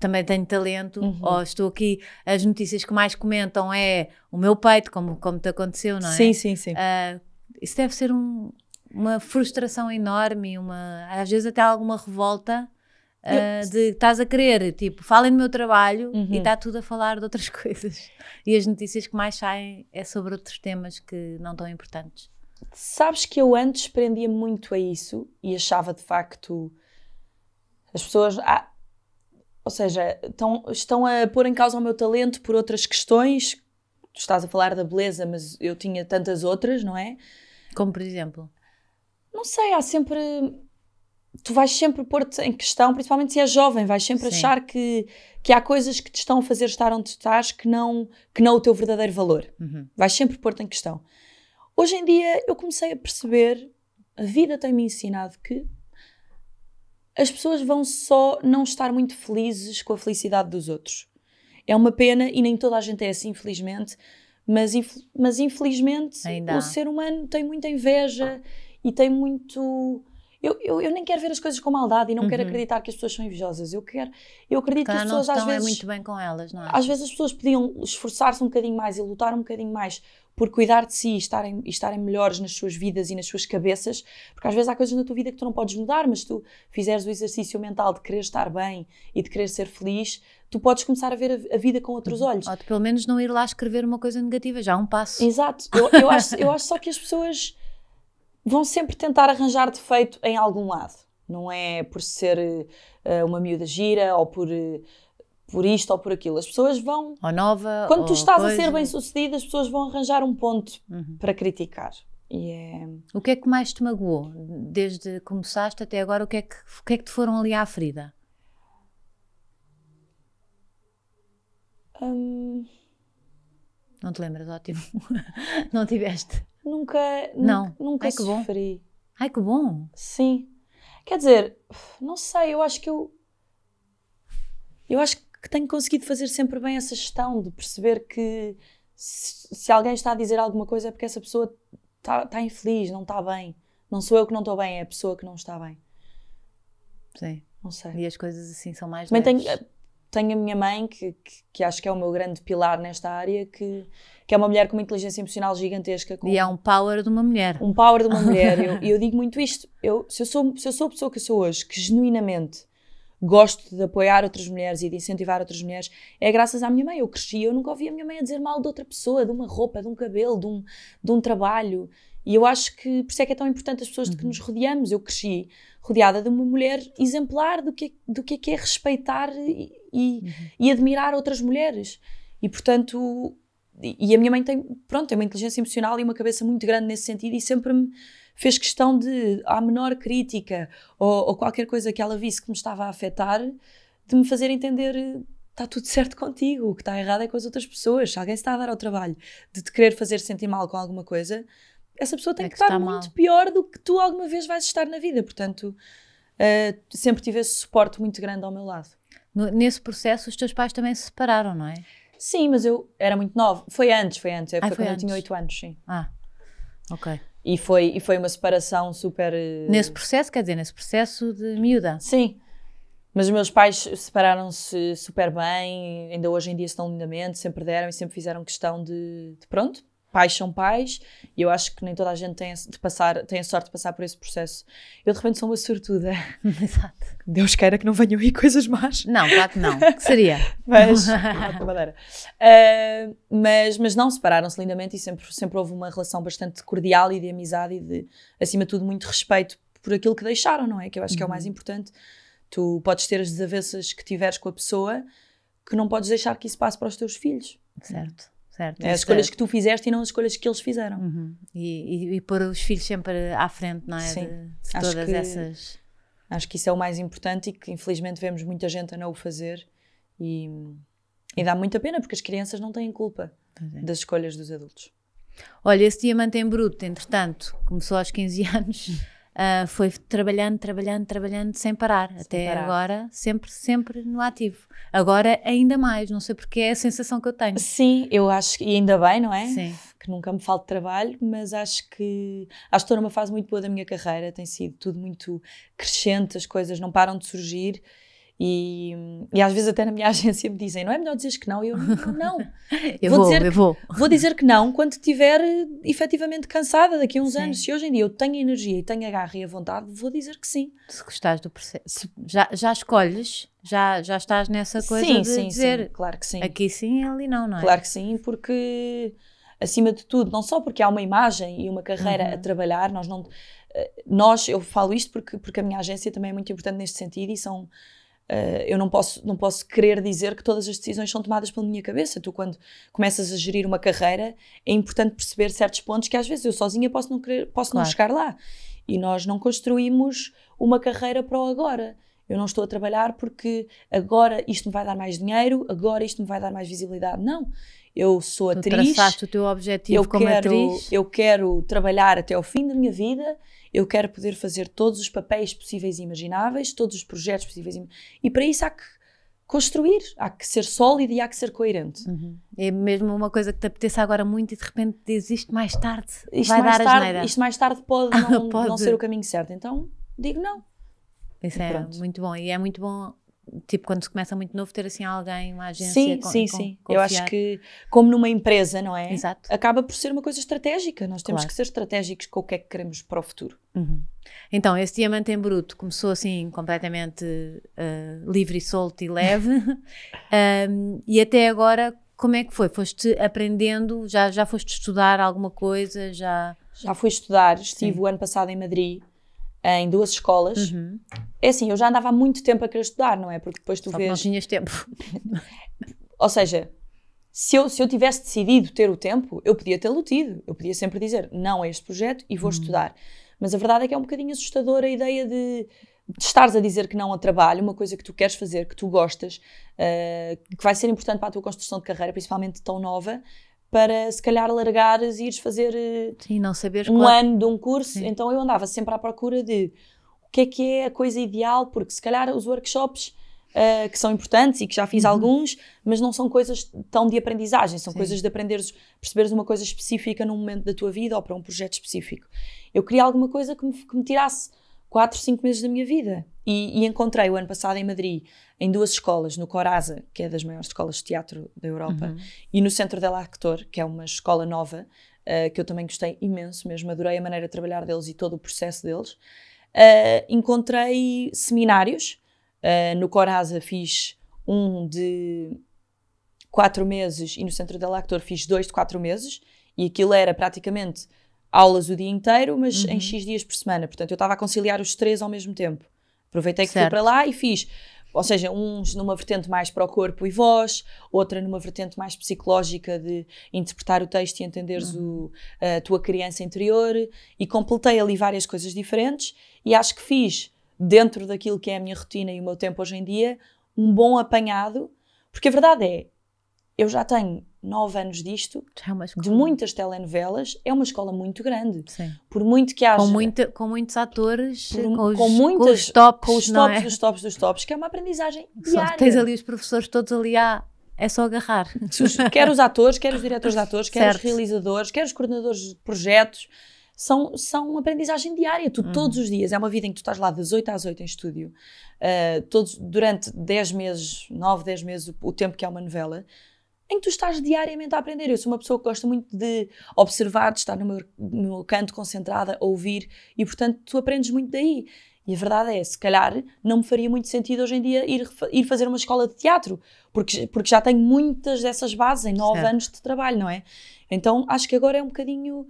também tenho talento, uhum. ou estou aqui, as notícias que mais comentam é o meu peito, como, como te aconteceu, não é? Sim, sim, sim. Uh, isso deve ser um, uma frustração enorme, uma, às vezes até alguma revolta ah, eu... de estás a querer, tipo, falem do meu trabalho uhum. e está tudo a falar de outras <laughs> coisas. E as notícias que mais saem é sobre outros temas que não tão importantes. Sabes que eu antes prendia muito a isso e achava de facto as pessoas. Ah, ou seja, estão, estão a pôr em causa o meu talento por outras questões. Tu estás a falar da beleza, mas eu tinha tantas outras, não é? Como por exemplo? Não sei, há sempre tu vais sempre pôr-te em questão, principalmente se és jovem, vais sempre Sim. achar que, que há coisas que te estão a fazer estar onde estás que não, que não o teu verdadeiro valor. Uhum. Vais sempre pôr-te em questão. Hoje em dia eu comecei a perceber, a vida tem-me ensinado que as pessoas vão só não estar muito felizes com a felicidade dos outros. É uma pena e nem toda a gente é assim, infelizmente, mas, inf mas infelizmente Ainda. o ser humano tem muita inveja e tem muito eu, eu, eu, nem quero ver as coisas com maldade e não uhum. quero acreditar que as pessoas são invejosas. Eu quero, eu acredito claro, que as pessoas às vezes. É muito bem com elas, não é? Às vezes as pessoas podiam esforçar-se um bocadinho mais e lutar um bocadinho mais por cuidar de si e estarem, e estarem melhores nas suas vidas e nas suas cabeças, porque às vezes há coisas na tua vida que tu não podes mudar, mas tu fizeres o exercício mental de querer estar bem e de querer ser feliz, tu podes começar a ver a, vida com outros uhum. olhos. Ou pelo menos não ir lá escrever uma coisa negativa, já há um passo. Exato, eu, eu acho, eu acho só que as pessoas vão sempre tentar arranjar defeito em algum lado. Não é por ser uh, uma miúda gira ou por, uh, por isto ou por aquilo. As pessoas vão. Ou nova. Quando ou tu estás coisa. a ser bem sucedida, as pessoas vão arranjar um ponto uhum. para criticar. E é... O que é que mais te magoou? Desde que começaste até agora, o que é que, o que, é que te foram ali à ferida? Hum... Não te lembras, ótimo. <laughs> Não tiveste nunca, não. nunca, nunca Ai, que sofri. Bom. Ai, que bom! Sim. Quer dizer, não sei, eu acho que eu. Eu acho que tenho conseguido fazer sempre bem essa gestão de perceber que se, se alguém está a dizer alguma coisa é porque essa pessoa está tá infeliz, não está bem. Não sou eu que não estou bem, é a pessoa que não está bem. Sim. Não sei. E as coisas assim são mais. tenho tenho a minha mãe, que, que, que, acho que é o meu grande pilar nesta área, que, que é uma mulher com uma inteligência emocional gigantesca. e é um power de uma mulher. Um power de uma mulher. <laughs> E eu, eu, digo muito isto. Eu, se, eu sou, se eu sou a pessoa que sou hoje, que genuinamente gosto de apoiar outras mulheres e de incentivar outras mulheres, é graças à minha mãe. Eu cresci, eu nunca ouvi a minha mãe a dizer mal de outra pessoa, de uma roupa, de um cabelo, de um, de um trabalho. E eu acho que por isso é que é tão importante as pessoas de que uhum. nos rodeamos. Eu cresci rodeada de uma mulher exemplar do que, do que é, que é respeitar e, uhum. e admirar outras mulheres. E portanto, e, e a minha mãe tem, pronto, tem uma inteligência emocional e uma cabeça muito grande nesse sentido e sempre me fez questão de, à menor crítica ou, ou qualquer coisa que ela visse que me estava a afetar, de me fazer entender está tudo certo contigo, o que está errado é com as outras pessoas. Se alguém está a dar ao trabalho de te querer fazer sentir mal com alguma coisa, essa pessoa tem é que, que, estar tá muito mal. pior do que tu alguma vez vais estar na vida. Portanto, uh, sempre tive esse suporte muito grande ao meu lado nesse processo, os teus pais também se separaram, não é? Sim, mas eu era muito nova. Foi antes, foi antes. É, Ai, foi, foi quando antes. eu tinha 8 anos, sim. Ah, ok. E foi, e foi uma separação super. Eh, nesse processo, quer dizer, nesse processo de miúda? Sim. Mas os meus pais separaram-se super bem, ainda hoje em dia estão lindamente, sempre deram e sempre fizeram questão de, de pronto, pais são pais e eu acho que nem toda a gente tem a, de passar, tem a sorte de passar por esse processo. Eu de repente sou uma sortuda. <laughs> Exato. Deus queira que não venham aí coisas más. Não, claro que não. <laughs> que seria? mas, uh, <laughs> mas, mas não, separaram-se lindamente e sempre, sempre houve uma relação bastante cordial e de amizade e de, acima de tudo, muito respeito por aquilo que deixaram, não é? Que eu acho uhum. que é o mais uhum. importante. Tu podes ter as desavenças que tiveres com a pessoa que não podes deixar que isso passe para os teus filhos. Certo. Certo, é as escolhas é que tu fizeste e não as escolhas que eles fizeram. Uhum. E, e, e, pôr os filhos sempre à frente, não é? Sim. De, de todas que, essas. Acho que isso é o mais importante e que infelizmente vemos muita gente a não o fazer e, e dá muita pena porque as crianças não têm culpa é. das escolhas dos adultos. Olha, esse diamante em bruto, entretanto, começou aos 15 <laughs> anos uh, foi trabalhando, trabalhando, trabalhando sem parar, sem até parar. agora, sempre, sempre no ativo. Agora ainda mais, não sei porque é a sensação que eu tenho. Sim, eu acho que, e ainda bem, não é? Sim. Que nunca me falta trabalho, mas acho que, acho que estou numa fase muito boa da minha carreira, tem sido tudo muito crescente, as coisas não param de surgir e, e às vezes até na minha <laughs> agência me dizem: não é melhor dizeres que não? E eu não. <laughs> eu vou, vou dizer eu que, vou. vou dizer que não quando estiver eh, efetivamente cansada daqui a uns sim. anos. Se hoje em dia eu tenho energia e tenho a garra e a vontade, vou dizer que sim. Se gostares do processo, já, já escolhes, já, já estás nessa coisa sim, de sim, dizer. Sim, claro que sim. Aqui sim, ali não, não é? Claro que sim, porque acima de tudo, não só porque há uma imagem e uma carreira uhum. a trabalhar, nós não eh, nós eu falo isto porque porque a minha agência também é muito importante neste sentido e são Uh, eu não posso, não posso querer dizer que todas as decisões são tomadas pela minha cabeça. Tu, quando começas a gerir uma carreira, é importante perceber certos pontos que às vezes eu sozinha posso não, querer, posso claro. não chegar lá. E nós não construímos uma carreira para o agora. Eu não estou a trabalhar porque agora isto me vai dar mais dinheiro, agora isto me vai dar mais visibilidade. Não eu sou atriz. Traçaste o teu objetivo eu como quero, atriz. Eu quero trabalhar até ao fim da minha vida, eu quero poder fazer todos os papéis possíveis e imagináveis, todos os projetos possíveis e, e para isso há que construir, há que ser sólido e há que ser coerente. Uhum. É mesmo uma coisa que te apeteça agora muito e de repente dizes isto mais tarde, isto vai mais dar tarde, Isto mais tarde pode <laughs> não, pode não ser o caminho certo, então digo não. Isso e é pronto. muito bom e é muito bom tipo quando se começa muito novo, ter assim alguém, uma agência Sim, com, sim, com, sim. Confiar. Eu acho que, como numa empresa, não é? Exato. Acaba por ser uma coisa estratégica. Nós temos claro. que ser estratégicos com o que é que queremos para o futuro. Uhum. Então, esse diamante em bruto começou assim completamente uh, livre e solto e leve. <laughs> um, e até agora, como é que foi? Foste aprendendo? Já, já foste estudar alguma coisa? Já, já fui estudar. Estive sim. o ano passado em Madrid, em duas escolas. Uhum. É assim, eu já andava há muito tempo a querer estudar, não é? Porque depois tu Só vês. não tinhas tempo. <laughs> Ou seja, se eu, se eu tivesse decidido ter o tempo, eu podia tê-lo tido. Eu podia sempre dizer não a este projeto e vou hum. estudar. Mas a verdade é que é um bocadinho assustador a ideia de, de estares a dizer que não a trabalho, uma coisa que tu queres fazer, que tu gostas, uh, que vai ser importante para a tua construção de carreira, principalmente tão nova, para se calhar largares e ires fazer uh, Sim, um qual... ano de um curso. Sim. Então eu andava sempre à procura de que é que é a coisa ideal, porque se calhar os workshops uh, que são importantes e que já fiz uhum. alguns, mas não são coisas tão de aprendizagem, são Sim. coisas de aprenderes, perceberes uma coisa específica num momento da tua vida ou para um projeto específico. Eu queria alguma coisa que me, que me tirasse 4, 5 meses da minha vida. E, e, encontrei o ano passado em Madrid, em duas escolas, no Coraza, que é das maiores escolas de teatro da Europa, uhum. e no Centro del Actor, que é uma escola nova, uh, que eu também gostei imenso mesmo, adorei a maneira de trabalhar deles e todo o processo deles. Uh, encontrei seminários. Uh, no Coraza fiz um de quatro meses e no Centro da Lactor fiz dois de quatro meses. E aquilo era praticamente aulas o dia inteiro, mas uhum. em X dias por semana. Portanto, eu estava a conciliar os três ao mesmo tempo. Aproveitei que certo. fui para lá e fiz ou seja, uns numa vertente mais para o corpo e voz, outra numa vertente mais psicológica de interpretar o texto e entenderes uhum. o, a tua criança interior, e completei ali várias coisas diferentes, e acho que fiz, dentro daquilo que é a minha rotina e o meu tempo hoje em dia, um bom apanhado, porque a verdade é, eu já tenho nove anos disto, é de muitas telenovelas, é uma escola muito grande. Sim. Por muito que haja. Com, muita, com muitos atores, por, com, os, com, muitas, com os tops, com os tops é? dos tops dos tops, que é uma aprendizagem diária. Só tens ali os professores todos ali há. é só agarrar. Quer os atores, quer os diretores de atores, quer certo. os realizadores, quer os coordenadores de projetos, são, são uma aprendizagem diária. Tu, hum. todos os dias, é uma vida em que tu estás lá das 8 às 8 em estúdio, uh, todos, durante 10 meses, 9, 10 meses, o, o tempo que é uma novela, em que tu estás diariamente a aprender. Eu sou uma pessoa que gosta muito de observar, de estar no meu, no meu canto concentrada, a ouvir, e portanto tu aprendes muito daí. E a verdade é, se calhar não me faria muito sentido hoje em dia ir, ir fazer uma escola de teatro, porque, porque já tenho muitas dessas bases em nove certo. anos de trabalho, não é? Então acho que agora é um bocadinho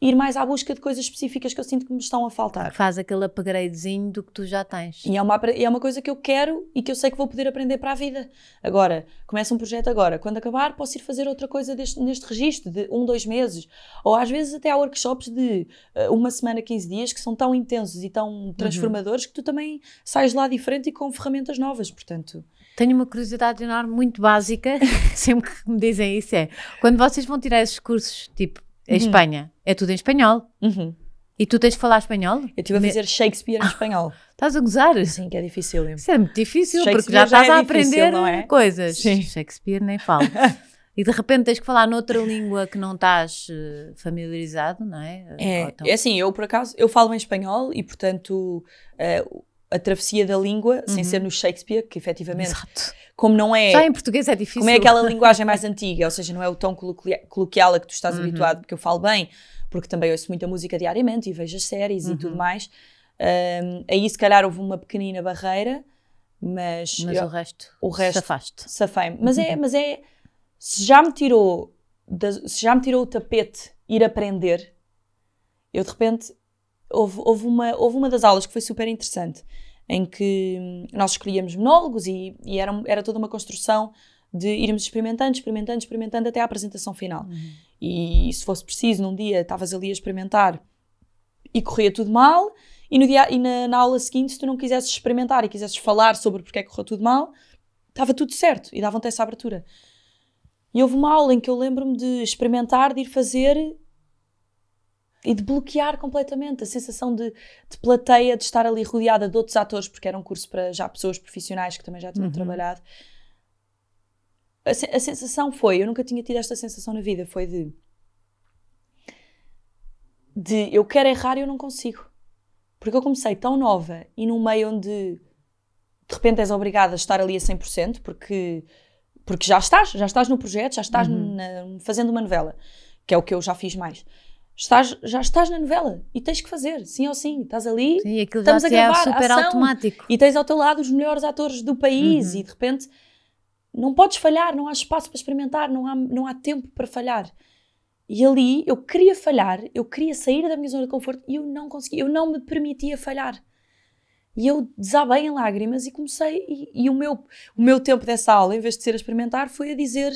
ir mais à busca de coisas específicas que eu sinto que me estão a faltar. Faz aquele upgradezinho do que tu já tens. E é uma, é uma coisa que eu quero e que eu sei que vou poder aprender para a vida. Agora, começa um projeto agora. Quando acabar, posso ir fazer outra coisa deste, neste registro de um, dois meses. Ou às vezes até há workshops de uh, uma semana, 15 dias, que são tão intensos e tão uhum. transformadores uhum. que tu também sais lá diferente e com ferramentas novas, portanto... Tenho uma curiosidade enorme, muito básica, <laughs> sempre que me dizem isso, é quando vocês vão tirar esses cursos, tipo é uhum. Espanha. É tudo em espanhol. Uhum. E tu tens de falar espanhol? Eu estive a dizer Shakespeare em ah, espanhol. Estás a gozar? Sim, que é difícil. Isso é muito difícil, porque já é estás é a aprender é? coisas. Sim. Shakespeare nem falo. <laughs> e de repente tens que falar noutra língua que não estás eh, familiarizado, não é? É, então... é assim, eu por acaso, eu falo em espanhol e portanto uh, a travessia da língua, uhum. sem ser no Shakespeare, que efetivamente. Exato. Como não é. Já em português é difícil. Como é aquela <laughs> linguagem mais antiga, ou seja, não é o tom coloquial a que tu estás uhum. habituado, porque eu falo bem, porque também ouço muita música diariamente e vejo as séries uhum. e tudo uhum. mais. Um, aí, se calhar, houve uma pequenina barreira, mas. Mas eu, o resto. O resto. Safaste. Safei-me. Mas, é, uhum. mas é. Se já me tirou. Da, se já me tirou o tapete ir aprender, eu de repente houve, houve, uma, houve uma das aulas que foi super interessante, em que hum, nós escolhíamos monólogos e, e era, era toda uma construção de irmos experimentando, experimentando, experimentando até à apresentação final. Uhum. E se fosse preciso, num dia estavas ali a experimentar e corria tudo mal, e, no dia, e na, na, aula seguinte, se tu não quisesses experimentar e quisesses falar sobre porque é que correu tudo mal, estava tudo certo e davam-te essa abertura. E houve uma aula em que eu lembro-me de experimentar, de ir fazer e de bloquear completamente a sensação de, de, plateia, de estar ali rodeada de outros atores, porque era um curso para já pessoas profissionais que também já tinham uhum. trabalhado. A, a, sensação foi, eu nunca tinha tido esta sensação na vida, foi de de eu quero errar e eu não consigo. Porque eu comecei tão nova e num meio onde de repente és obrigada a estar ali a 100%, porque porque já estás, já estás no projeto, já estás uhum. na, fazendo uma novela, que é o que eu já fiz mais. Estás, já estás na novela e tens que fazer, sim ou sim. Estás ali, sim, estamos a é gravar, é super ação, automático. E tens ao teu lado os melhores atores do país uhum. e de repente não podes falhar, não há espaço para experimentar, não há, não há tempo para falhar. E ali eu queria falhar, eu queria sair da minha zona de conforto e eu não conseguia, eu não me permitia falhar. E eu desabei em lágrimas e comecei. E, e, o, meu, o meu tempo dessa aula, em vez de ser a experimentar, foi a dizer: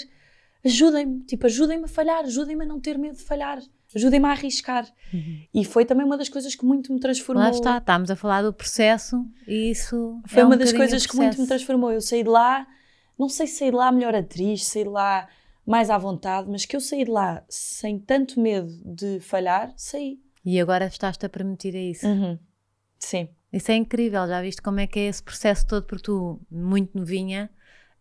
ajudem-me, tipo, ajudem-me a falhar, ajudem-me a não ter medo de falhar ajudem-me a arriscar. Uhum. E foi também uma das coisas que muito me transformou. Lá está, estamos a falar do processo e isso. Foi é uma um das coisas que muito me transformou. Eu saí de lá, não sei se saí de lá melhor atriz, saí de lá mais à vontade, mas que eu saí de lá sem tanto medo de falhar, saí. E agora estás-te a permitir a isso. Uhum. Sim. Isso é incrível, já viste como é que é esse processo todo, porque tu, muito novinha,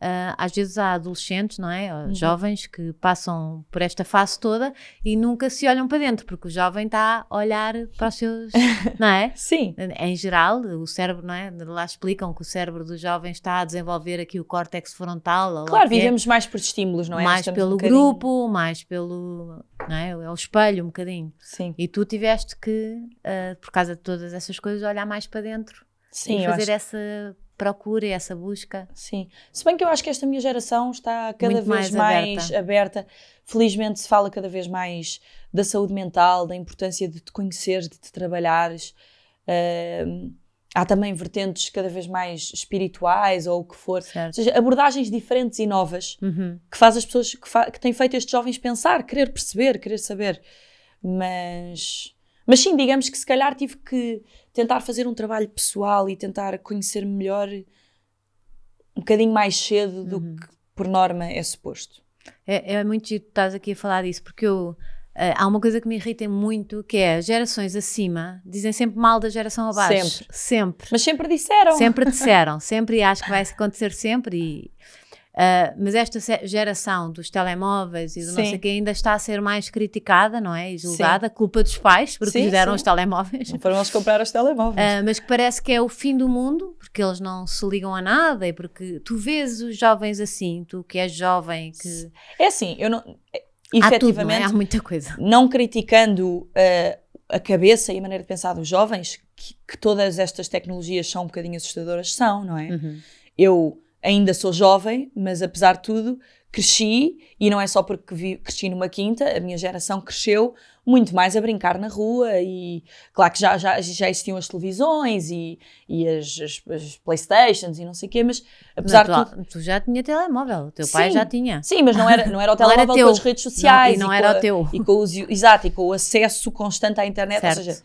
Uh, às vezes há adolescentes, não é? Uhum. Jovens que passam por esta fase toda e nunca se olham para dentro, porque o jovem está a olhar para os seus, <laughs> não é? Sim. Em geral, o cérebro, não é? Lá explicam que o cérebro do jovem está a desenvolver aqui o córtex frontal. Claro, vivemos mais por estímulos, não é? Mais pelo um grupo, mais pelo, não é? É o espelho um bocadinho. Sim. E tu tiveste que, uh, por causa de todas essas coisas, olhar mais para dentro. Sim, e fazer essa procura e essa busca. Sim. Se bem que eu acho que esta minha geração está cada Muito vez mais, mais aberta. aberta. Felizmente se fala cada vez mais da saúde mental, da importância de te conhecer de te trabalhares. Uh, há também vertentes cada vez mais espirituais ou o que for. Certo. Ou seja, abordagens diferentes e novas uhum. que faz as pessoas que, que têm feito estes jovens pensar, querer perceber, querer saber. Mas mas sim, digamos que se calhar tive que tentar fazer um trabalho pessoal e tentar conhecer melhor um bocadinho mais cedo do uhum. que por norma é suposto. É, é muito giro que estás aqui a falar disso, porque eu, uh, há uma coisa que me irrita muito, que é gerações acima dizem sempre mal da geração abaixo. Sempre. Sempre. Mas sempre disseram. Sempre <laughs> disseram, sempre e acho que vai acontecer sempre e Uh, mas esta geração dos telemóveis e do sim. não sei que ainda está a ser mais criticada, não é? E julgada, sim. culpa dos pais, porque sim, lhes deram sim. os telemóveis. Não foram eles comprar os telemóveis. Uh, mas que parece que é o fim do mundo, porque eles não se ligam a nada e porque tu vês os jovens assim, tu que és jovem, que. É assim, eu não. Efetivamente, é, Há, tudo, não é? Há muita coisa. Não criticando uh, a cabeça e a maneira de pensar dos jovens, que, que, todas estas tecnologias são um bocadinho assustadoras, são, não é? Uhum. Eu ainda sou jovem, mas apesar de tudo, cresci, e não é só porque vi, cresci numa quinta, a minha geração cresceu muito mais a brincar na rua e claro que já, já, já existiam as televisões e, e as, as, as Playstations e não sei o quê, mas apesar mas tu, de tudo... Tu já tinha telemóvel, o teu sim, pai já tinha. Sim, mas não era, não era o telemóvel <laughs> não era teu. com as redes sociais. Não, e não e era a, o teu. E com os, exato, e com o acesso constante à internet, certo. ou seja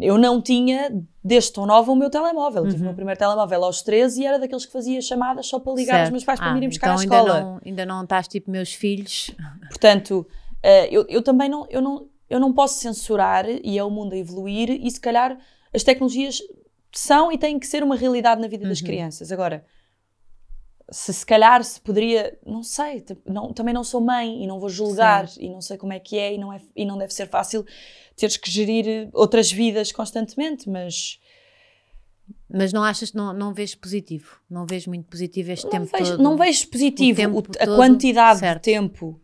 eu não tinha, desde tão nova, o meu telemóvel. Eu uhum. tive o meu uhum. primeiro telemóvel aos 13 e era daqueles que fazia chamadas só para ligar certo. os meus pais para me irem ah, buscar então à escola. Ainda não, ainda não estás tipo meus filhos. Portanto, uh, eu, eu também não eu, não, eu não posso censurar e é o mundo a evoluir e se calhar as tecnologias são e têm que ser uma realidade na vida uhum. das crianças. Agora, se se calhar se poderia, não sei, não, também não sou mãe e não vou julgar Sim. e não sei como é que é e não, é e não deve ser fácil teres que gerir eh, outras vidas constantemente, mas mas não achas, não, não vês positivo? Não vês muito positivo este não tempo vejo, todo? Não vejo positivo o o, a todo, quantidade certo. de tempo.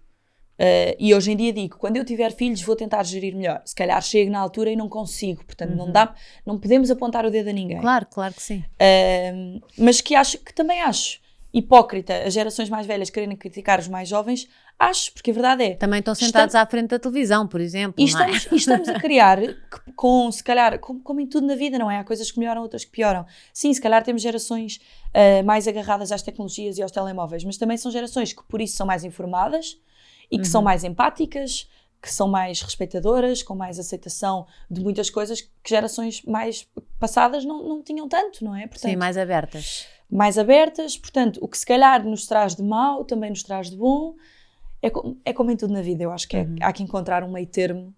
Uh, e hoje em dia digo, quando eu tiver filhos vou tentar gerir melhor. Se calhar chego na altura e não consigo, portanto uhum. não dá, não podemos apontar o dedo a ninguém. Claro, claro que sim. Uh, mas que acho, que também acho hipócrita as gerações mais velhas quererem criticar os mais jovens, acho, porque a verdade é. Também estão sentados estamos, à frente da televisão, por exemplo. E é? estamos, é? e estamos a criar, com se calhar, como, como, em tudo na vida, não é? Há coisas que melhoram, outras que pioram. Sim, se calhar temos gerações uh, mais agarradas às tecnologias e aos telemóveis, mas também são gerações que por isso são mais informadas e que uhum. são mais empáticas, que são mais respeitadoras, com mais aceitação de muitas coisas que gerações mais passadas não, não tinham tanto, não é? Portanto, Sim, mais abertas mais abertas. Portanto, o que se calhar nos traz de mal também nos traz de bom. É, com, é como em tudo na vida, eu acho que é, uhum. há que encontrar um meio termo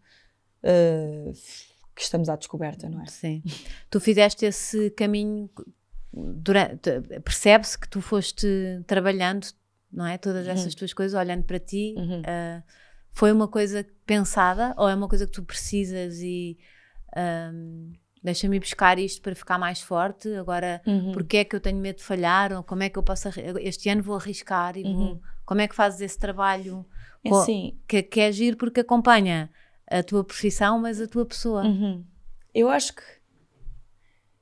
uh, que estamos à descoberta, não é? Sim. tu fizeste esse caminho, percebe-se que tu foste trabalhando, não é? Todas essas uhum. tuas coisas, olhando para ti. Uhum. Uh, foi uma coisa pensada ou é uma coisa que tu precisas e. Ehm, deixa-me buscar isto para ficar mais forte, agora uhum. porque é que eu tenho medo de falhar, ou como é que eu posso, este ano vou arriscar, e vou, uhum. como é que fazes esse trabalho? É assim. Que, que é agir porque acompanha a tua profissão, mas a tua pessoa. Uhum. Eu acho que,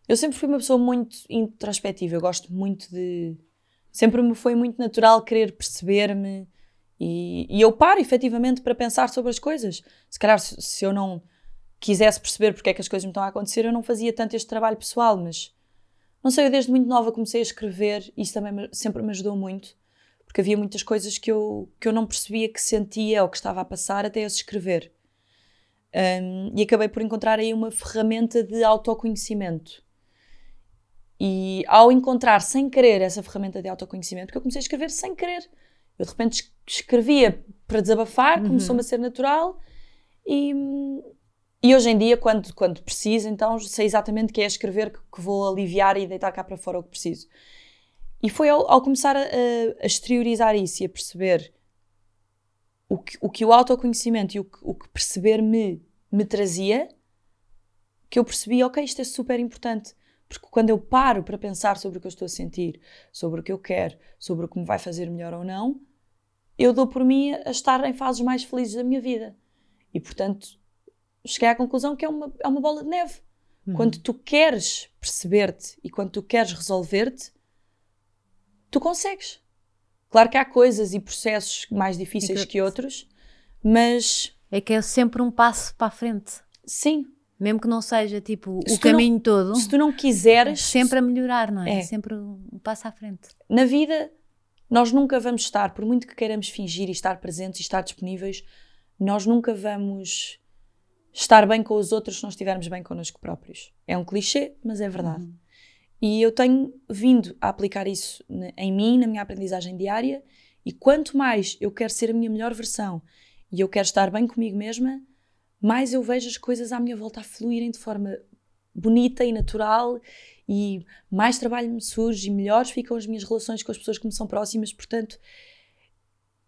eu sempre fui uma pessoa muito introspectiva, eu gosto muito de, sempre me foi muito natural querer perceber-me, e, e eu paro efetivamente para pensar sobre as coisas, se calhar se, se eu não quisesse perceber porque é que as coisas me estão a acontecer, eu não fazia tanto este trabalho pessoal, mas não sei, eu desde muito nova comecei a escrever e isso também me, sempre me ajudou muito, porque havia muitas coisas que eu, que eu não percebia que sentia ou que estava a passar até a escrever. Um, e acabei por encontrar aí uma ferramenta de autoconhecimento. E ao encontrar sem querer essa ferramenta de autoconhecimento, que eu comecei a escrever sem querer. Eu de repente escrevia para desabafar, uhum. começou-me a ser natural e, hum, e hoje em dia, quando, quando preciso, então sei exatamente o que é escrever que, que vou aliviar e deitar cá para fora o que preciso. E foi ao, ao começar a, a, exteriorizar isso e a perceber o que o, que o autoconhecimento e o que, o que perceber me, me trazia, que eu percebi, ok, isto é super importante. Porque quando eu paro para pensar sobre o que eu estou a sentir, sobre o que eu quero, sobre o que me vai fazer melhor ou não, eu dou por mim a estar em fases mais felizes da minha vida. E portanto, cheguei à conclusão que é uma, é uma bola de neve. Uhum. Quando tu queres perceber-te e quando tu queres resolver-te, tu consegues. Claro que há coisas e processos mais difíceis que... que outros, mas. É que é sempre um passo para a frente. Sim, mesmo que não seja tipo se o caminho não, todo. Se tu não quiseres. É sempre a melhorar, não é? é? é sempre um passo à frente. Na vida, nós nunca vamos estar, por muito que queiramos fingir e estar presentes e estar disponíveis, nós nunca vamos estar bem com os outros se não estivermos bem connosco próprios. É um clichê, mas é verdade. Uhum. E eu tenho vindo a aplicar isso em mim, na minha aprendizagem diária, e quanto mais eu quero ser a minha melhor versão e eu quero estar bem comigo mesma, mais eu vejo as coisas à minha volta a fluírem de forma bonita e natural e mais trabalho me surge e melhores ficam as minhas relações com as pessoas que me são próximas, portanto,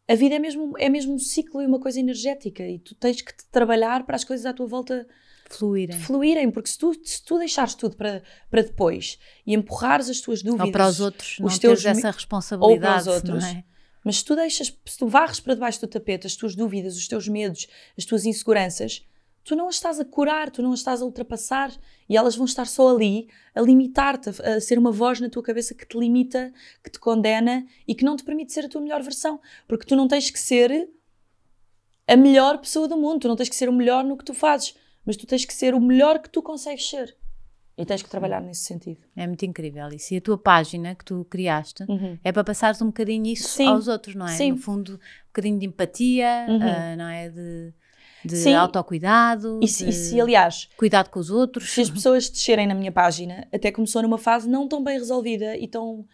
a vida é mesmo, é mesmo um ciclo e uma coisa energética e tu tens que te trabalhar para as coisas à tua volta fluírem, fluírem porque se tu, se tu deixares tudo para, para depois e empurrares as tuas dúvidas... Ou para os outros, os não teus, essa responsabilidade, ou para os outros, é? Mas se tu deixas, se tu varres para debaixo do tapete as tuas dúvidas, os teus medos, as tuas inseguranças, tu não as estás a curar, tu não as estás a ultrapassar e elas vão estar só ali a limitar-te, a ser uma voz na tua cabeça que te limita, que te condena e que não te permite ser a tua melhor versão, porque tu não tens que ser a melhor pessoa do mundo, tu não tens que ser o melhor no que tu fazes, mas tu tens que ser o melhor que tu consegues ser. E tens que trabalhar nesse sentido. É muito incrível isso. E a tua página que tu criaste uhum. é para passares um bocadinho isso Sim. aos outros, não é? Sim. No fundo, um bocadinho de empatia, uhum. uh, não é? De de Sim. autocuidado. E, de... e se, aliás, cuidado com os outros. Se as <laughs> pessoas descerem na minha página, até começou numa fase não tão bem resolvida e tão,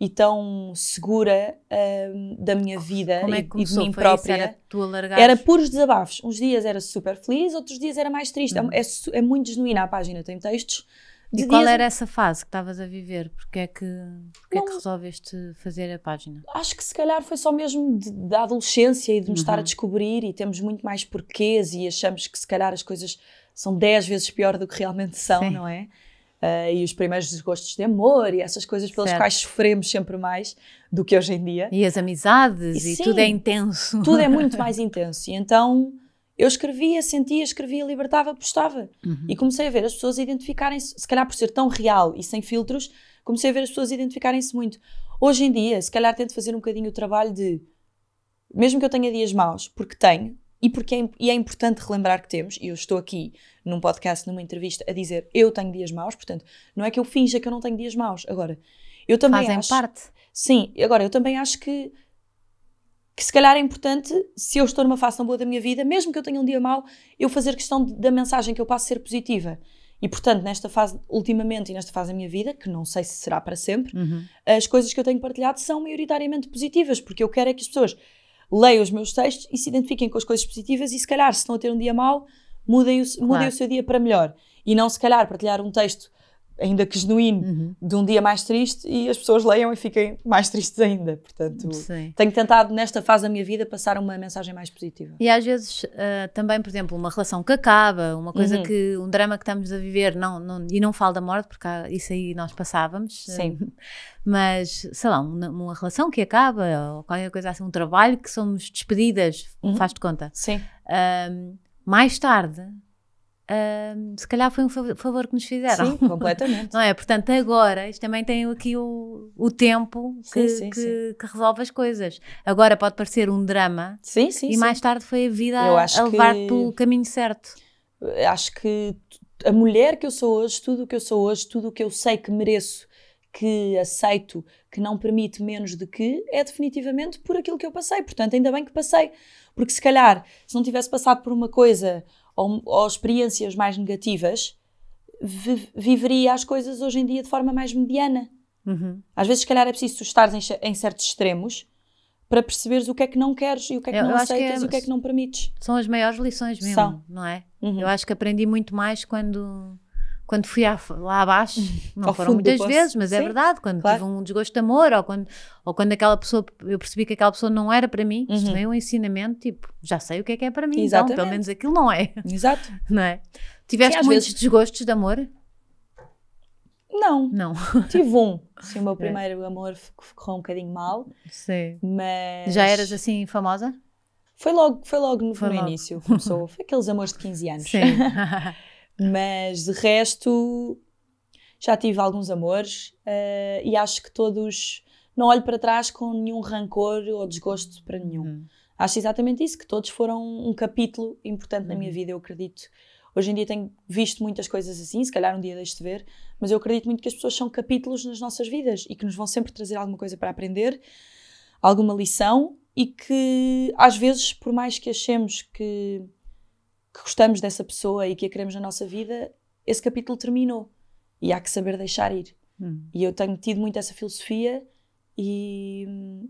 e tão segura uh, da minha vida Como e, é que e de mim Foi própria. Isso? Era, tu alargares? era puros desabafos. Uns dias era super feliz, outros dias era mais triste. É, hum. É, é, é muito genuína a página, tem textos de e qual dias... era essa fase que estavas a viver? Porque é que, porque não, é que resolveste fazer a página? Acho que se calhar foi só mesmo de, da adolescência e de nos uhum. estar a uhum. descobrir e temos muito mais porquês e achamos que se calhar as coisas são dez vezes pior do que realmente são, Sim. não é? Uh, e os primeiros desgostos de amor e essas coisas pelas certo. quais sofremos sempre mais do que hoje em dia. E as amizades e, e sim, tudo é intenso. Tudo é muito <laughs> mais intenso. E então eu escrevia, sentia, escrevia, libertava, postava. Uhum. E comecei a ver as pessoas identificarem-se, se calhar por ser tão real e sem filtros, comecei a ver as pessoas identificarem-se muito. Hoje em dia, se calhar tento fazer um bocadinho o trabalho de. Mesmo que eu tenha dias maus, porque tenho, e porque é, e é importante relembrar que temos, e eu estou aqui num podcast, numa entrevista, a dizer eu tenho dias maus, portanto, não é que eu finja que eu não tenho dias maus. Agora, eu também Fazem acho. parte. Sim, agora eu também acho que que se calhar é importante, se eu estou numa fase tão boa da minha vida, mesmo que eu tenha um dia mau, eu fazer questão de, da mensagem que eu passo ser positiva. E portanto, nesta fase, ultimamente e nesta fase da minha vida, que não sei se será para sempre, uhum. as coisas que eu tenho partilhado são maioritariamente positivas, porque eu quero é que as pessoas leiam os meus textos e se identifiquem com as coisas positivas e se calhar, se estão a ter um dia mau, mudem o, claro. mudem o seu dia para melhor. E não se calhar partilhar um texto ainda que genuíno, uhum. de um dia mais triste e as pessoas leiam e fiquem mais tristes ainda. Portanto, Sim. tenho tentado, nesta fase da minha vida, passar uma mensagem mais positiva. E às vezes uh, também, por exemplo, uma relação que acaba, uma coisa uhum. que, um drama que estamos a viver, não, não, e não falo da morte, porque há, isso aí nós passávamos. Eh, Sim. Uh, <laughs> mas, sei lá, uma, uma, relação que acaba, ou qualquer coisa assim, um trabalho que somos despedidas, uhum. faz de conta. Sim. Uh, mais tarde, se calhar foi um favor que nos fizeram. Sim, completamente. <laughs> não é? Portanto, agora, isto também tem aqui o, o tempo que, sim, sim, que, sim. que, resolve as coisas. Agora pode parecer um drama sim, sim, e mais tarde foi a vida Eu a, a levar-te que... pelo caminho certo. Acho que a mulher que eu sou hoje, tudo o que eu sou hoje, tudo o que eu sei que mereço, que aceito, que não permite menos de que, é definitivamente por aquilo que eu passei. Portanto, ainda bem que passei. Porque se calhar, se não tivesse passado por uma coisa ou, ou experiências mais negativas, vi, viveria as coisas hoje em dia de forma mais mediana. Uhum. Às vezes, se calhar, é preciso estar em, em, certos extremos para perceberes o que é que não queres e o que é que eu, não eu aceitas que é, e o que é, é que não permites. São as maiores lições mesmo, são. não é? Uhum. Eu acho que aprendi muito mais quando quando fui à, lá abaixo, <laughs> não foram muitas vezes, mas é Sim, é verdade, quando claro. tive um desgosto de amor, ou quando, ou quando aquela pessoa, eu percebi que aquela pessoa não era para mim, uhum. isto veio é um ensinamento, tipo, já sei o que é que é para mim, Exatamente. então pelo menos aquilo não é. Exato. <laughs> Não é? Tiveste Sim, muitos vezes... desgostos de amor? Não. Não. <laughs> Tive um. Sim, o meu é. primeiro é. amor ficou um bocadinho mal. Sim. Mas... Já eras assim famosa? Foi logo, foi logo no, foi no logo. início. Começou, foi aqueles amores de 15 anos. Sim. Mas de resto, já tive alguns amores uh, e acho que todos. Não olho para trás com nenhum rancor ou desgosto para nenhum. Hum. Acho exatamente isso, que todos foram um capítulo importante na minha hum. vida, eu acredito. Hoje em dia tenho visto muitas coisas assim, se calhar um dia deixo de ver, mas eu acredito muito que as pessoas são capítulos nas nossas vidas e que nos vão sempre trazer alguma coisa para aprender, alguma lição e que às vezes, por mais que achemos que que gostamos dessa pessoa e que a queremos na nossa vida, esse capítulo terminou e há que saber deixar ir. Hum. E eu tenho tido muito essa filosofia e,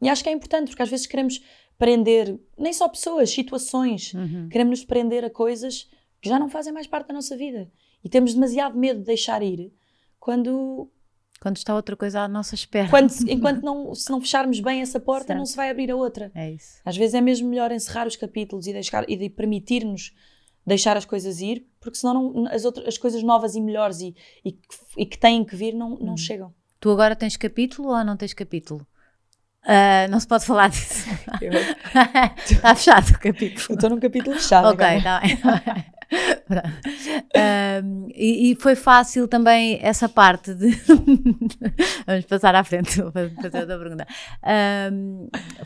e, acho que é importante, porque às vezes queremos prender nem só pessoas, situações, uhum. queremos nos prender a coisas que já não fazem mais parte da nossa vida e temos demasiado medo de deixar ir. Quando quando está outra coisa à nossa espera. Quando, <laughs> enquanto não, se não fecharmos bem essa porta, certo. não se vai abrir a outra. É isso. Às vezes é mesmo melhor encerrar os capítulos e, deixar, e permitir-nos deixar as coisas ir, porque senão não, as, outras, as coisas novas e melhores e, e, e que têm que vir não, não hum. chegam. Tu agora tens capítulo ou não tens capítulo? Uh, não se pode falar disso. <laughs> <laughs> Está fechado o capítulo. estou num capítulo fechado. Ok, está bem. <laughs> e, e, foi fácil também essa parte de. <laughs> Vamos passar à frente, para <laughs> fazer outra pergunta.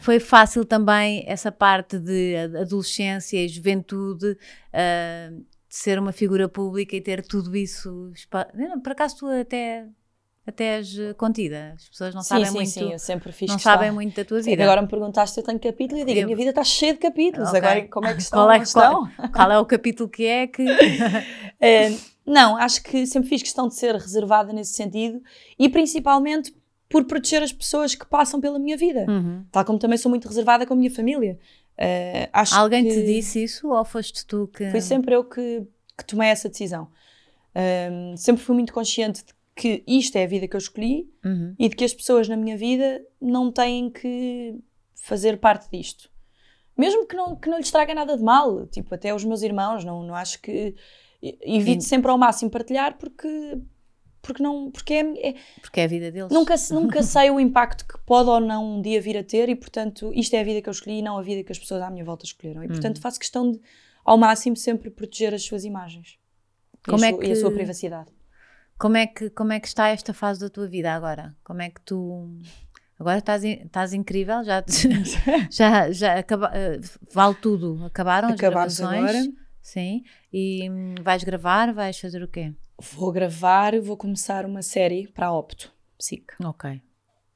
foi fácil também essa parte de adolescência e juventude. Uh, de ser uma figura pública e ter tudo isso. Por acaso tu até até és eh, contida. As pessoas não sim, sabem sim, muito. Sim, eu sempre fiz Não sabem está. muito da tua vida. Agora me perguntaste se eu tenho capítulo e digo, eu... a minha vida está cheia de capítulos. Okay. Agora como é que <laughs> estão? Qual é, é qual, <laughs> qual é o capítulo que é que. é, <laughs> não, acho que sempre fiz questão de ser reservada nesse sentido e principalmente por proteger as pessoas que passam pela minha vida. Uhum. Tal como também sou muito reservada com a minha família. Uh, Alguém te disse isso ou foste tu que. Foi sempre eu que, que tomei essa decisão. sempre fui muito consciente de que isto é a vida que eu escolhi uhum. e de que as pessoas na minha vida não têm que fazer parte disto. Mesmo que não, que não lhes traga nada de mal, tipo, até os meus irmãos, não, não acho que. Evito sempre ao máximo partilhar porque. Porque, não, porque, é, é porque é a vida deles. Nunca, <laughs> nunca sei o impacto que pode ou não um dia vir a ter, e portanto, isto é a vida que eu escolhi e não a vida que as pessoas à minha volta escolheram. E hum. portanto, uhum. faço questão de, ao máximo, sempre proteger as suas imagens Como e, a, é que... e a sua privacidade. Como é, que, como é que está esta fase da tua vida agora? Como é que tu. Agora estás, estás incrível, já, <laughs> já, já acaba, eh, vale tudo. Acabaram Acabamos as gravações. Agora. Sim. E hum, vais gravar, vais fazer o quê? Vou gravar e vou começar uma série para a Opto, Psique. Ok.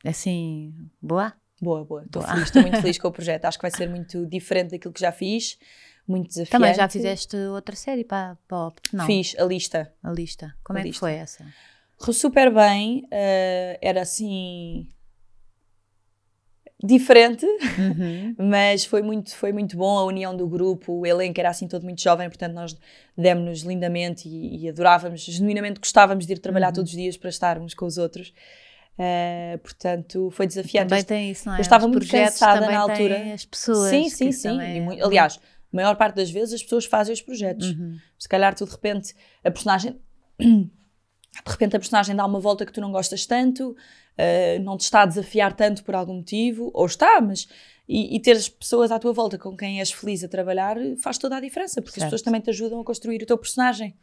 É assim, boa? Boa, boa. Estou muito <laughs> feliz com o projeto. Acho que vai ser muito diferente daquilo que já fiz muito desafiante. Também já fizeste outra série para, a o... não? Fiz, A Lista. A Lista. Como a é lista. que foi essa? Super bem, uh, era assim diferente, uhum. <laughs> mas foi muito, foi muito bom a união do grupo, o elenco era assim todo muito jovem, portanto nós demos-nos lindamente e, e, adorávamos, genuinamente gostávamos de ir trabalhar uhum. todos os dias para estarmos com os outros. Uh, portanto, foi desafiante. Também tem isso, não é? Eu estava os muito cansada na altura. as pessoas. Sim, sim, sim. É aliás, a maior parte das vezes as pessoas fazem os projetos. Uhum. Se calhar tu de repente a personagem. <clears throat> De repente a personagem dá uma volta que tu não gostas tanto, uh, não te está a desafiar tanto por algum motivo, ou está, mas. E, e ter as pessoas à tua volta com quem és feliz a trabalhar faz toda a diferença, porque certo. as pessoas também te ajudam a construir o teu personagem.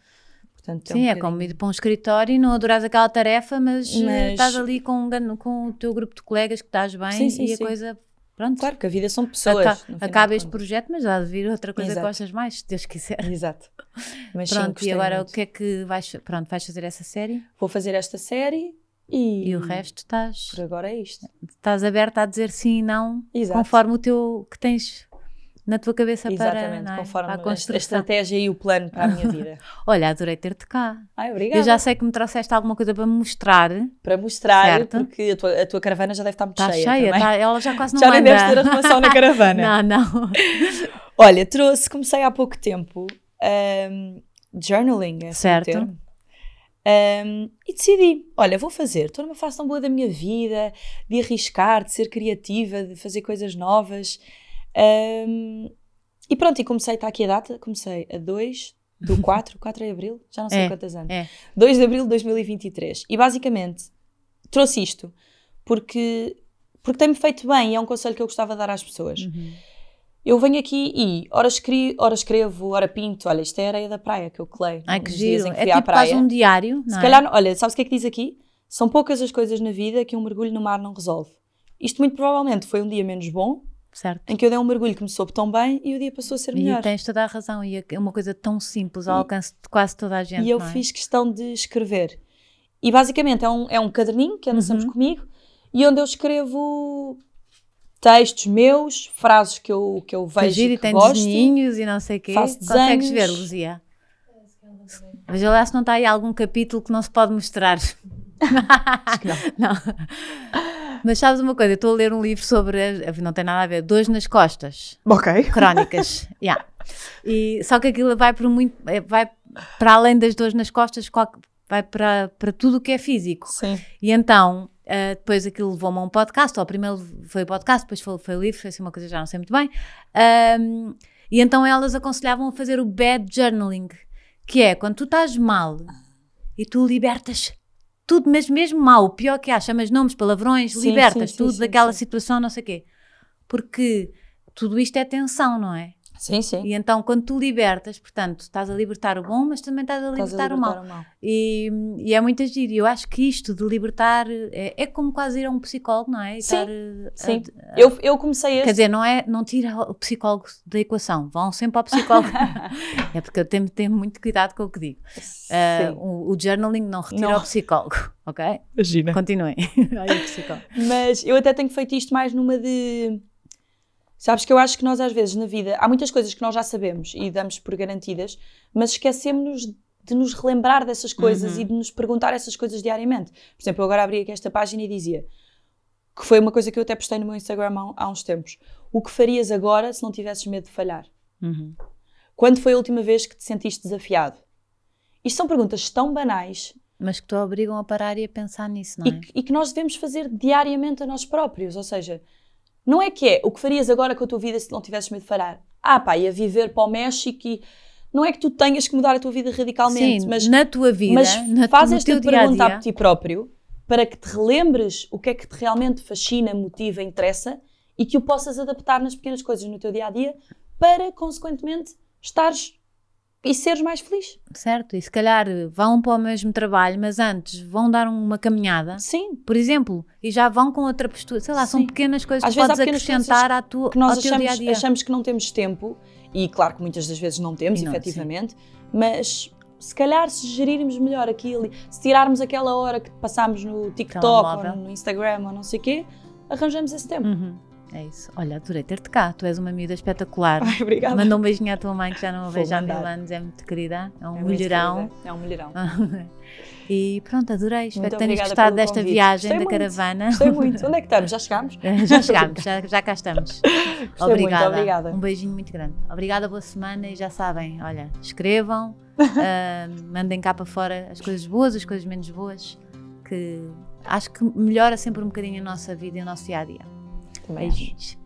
Portanto, é Sim, um é como ir para um escritório e não adorares aquela tarefa, mas, eh, mas, estás ali com, com o teu grupo de colegas que estás bem sim, sim, e a coisa Pronto. Claro que a vida são pessoas. Aca acaba este projeto, mas há de vir outra coisa Exato. que gostas mais, se Deus quiser. Exato. <laughs> Mas pronto, sim, e agora muito. o que é que vais, pronto, vais fazer essa série? Vou fazer esta série e, e o resto estás. Por agora é isto. Estás aberta a dizer sim e não, Exato. conforme o teu que tens na tua cabeça Exatamente, para, é? conforme para a, a, estratégia e o plano para a minha <laughs> vida. Olha, adorei ter-te cá. Ai, obrigada. Eu já sei que me trouxeste alguma coisa para me mostrar. Para mostrar, certo? porque a tua, a tua, caravana já deve estar muito tá cheia. cheia tá, ela já quase <laughs> não já anda. Já nem deves ter arrumação na <laughs> caravana. não, não. Olha, trouxe, comecei há pouco tempo um, journaling, é certo? um, e decidi, olha, vou fazer, estou numa fase tão boa da minha vida, de arriscar, de ser criativa, de fazer coisas novas. Um, e pronto, e comecei, está aqui a data, comecei a 2 do 4, <laughs> 4 de Abril, já não sei é, quantas anos. É. 2 de Abril de 2023. E basicamente trouxe isto porque, porque tem-me feito bem e é um conselho que eu gostava de dar às pessoas. Uhum. Eu venho aqui e ora escrevo, ora, escrevo, ora pinto. Olha, isto é a areia da praia que eu colei. Ai, que giro. Em que é tipo um diário, não Se é? calhar, olha, sabes o que é que diz aqui? São poucas as coisas na vida que um mergulho no mar não resolve. Isto muito provavelmente foi um dia menos bom, Certo. Em que eu dei um mergulho que me soube tão bem e o dia passou a ser melhor. E tens toda a razão, e é, é uma coisa tão simples, ao alcance de quase toda a gente. E eu é? fiz questão de escrever. E basicamente é um, é um caderninho que andamos uhum. comigo e onde eu escrevo textos meus, frases que eu, que eu vejo. Giro, e que tem gosto, desenhinhos e não sei o quê. Faço Consegues desenhos. ver, Luzia? eu acho que não está aí algum capítulo que não se pode mostrar. Acho que não. <laughs> não. <laughs> Mas sabes uma coisa, eu estou a ler um livro sobre, eh, não tem nada a ver, Dois nas Costas. Ok. <laughs> Crónicas, yeah. E, só que aquilo vai, muito, eh, vai para além das dores nas costas, vai para, para tudo o que é físico. Sim. E então, uh, depois aquilo levou-me a um podcast, ou primeiro foi o podcast, depois foi, foi o livro, foi assim uma coisa já não sei muito bem. Um, e então elas aconselhavam a fazer o bad journaling, que é quando tu estás mal e tu libertas tudo, mas mesmo mal, o pior que há, chamas nomes, palavrões, sim, libertas sim, tudo sim, daquela situação, não sei o quê. Porque tudo isto é tensão, não é? Sim, sim. E então, quando tu libertas, portanto, estás a libertar o bom, mas também estás a libertar, estás a libertar o, mal. o mal. E, e é muito agir. E eu acho que isto de libertar é, é como quase ir a um psicólogo, não é? E sim. Eh, sim. A, a, eu, eu comecei a Quer dizer, não, é, não tira o psicólogo da equação. Vão sempre ao psicólogo. <laughs> é porque eu tenho, tenho muito cuidado com o que digo. Uh, o, o, journaling não retira não. o psicólogo, ok? Imagina. Continuem. <laughs> Mas eu até tenho feito isto mais numa de Sabes que eu acho que nós, às vezes, na vida, há muitas coisas que nós já sabemos e damos por garantidas, mas esquecemos-nos de nos relembrar dessas coisas uhum. e de nos perguntar essas coisas diariamente. Por exemplo, eu agora abri aqui esta página e dizia que foi uma coisa que eu até postei no meu Instagram há, há uns tempos. O que farias agora se não tivesses medo de falhar? Uhum. Quando foi a última vez que te sentiste desafiado? Isto são perguntas tão banais. Mas que te obrigam a parar e a pensar nisso, não é? E que, e que nós devemos fazer diariamente a nós próprios. Ou seja, não é que é o que farias agora com a tua vida se não tivesses medo de falhar. Ah, pá, ia viver para o México e. Não é que tu tenhas que mudar a tua vida radicalmente, Sim, mas. Na tua vida, mas faz esta pergunta a ti próprio para que te relembres o que é que te realmente fascina, motiva, interessa e que o possas adaptar nas pequenas coisas no teu dia a dia para, consequentemente, estares e seres mais feliz. Certo, e se calhar eh, vão para o mesmo trabalho, mas antes vão dar uma caminhada. Sim. Por exemplo, e já vão com outra postura. Sei lá, Sim. são pequenas coisas Às que vezes podes acrescentar à tua, que nós ao teu achamos, dia a dia. achamos que não temos tempo, e claro que muitas das vezes não temos, não, efetivamente, sim. mas se calhar se gerirmos melhor aquilo, se tirarmos aquela hora que passámos no TikTok ou no Instagram ou não sei o quê, arranjamos esse tempo. Uhum. É isso. Olha, adorei ter-te cá. Tu és uma miúda espetacular. Ai, obrigada. Manda um beijinho à tua mãe, que já não a vejo há mil anos. É muito querida. É um é mulherão. É um mulherão. <laughs> e pronto, adorei. Espero que tenhas gostado desta convite. viagem Gostei da muito. caravana. Gostei muito. Onde é que <laughs> estamos? Já chegámos? Eh, já chegámos. Já, já cá estamos. <laughs> Gostei obrigada. Muito, obrigada. Um beijinho muito grande. Obrigada, boa semana. E já sabem, olha, escrevam, uh, mandem cá para fora as coisas boas, as coisas menos boas, que acho que melhora sempre um bocadinho a nossa vida e o nosso dia a dia mais é. gente.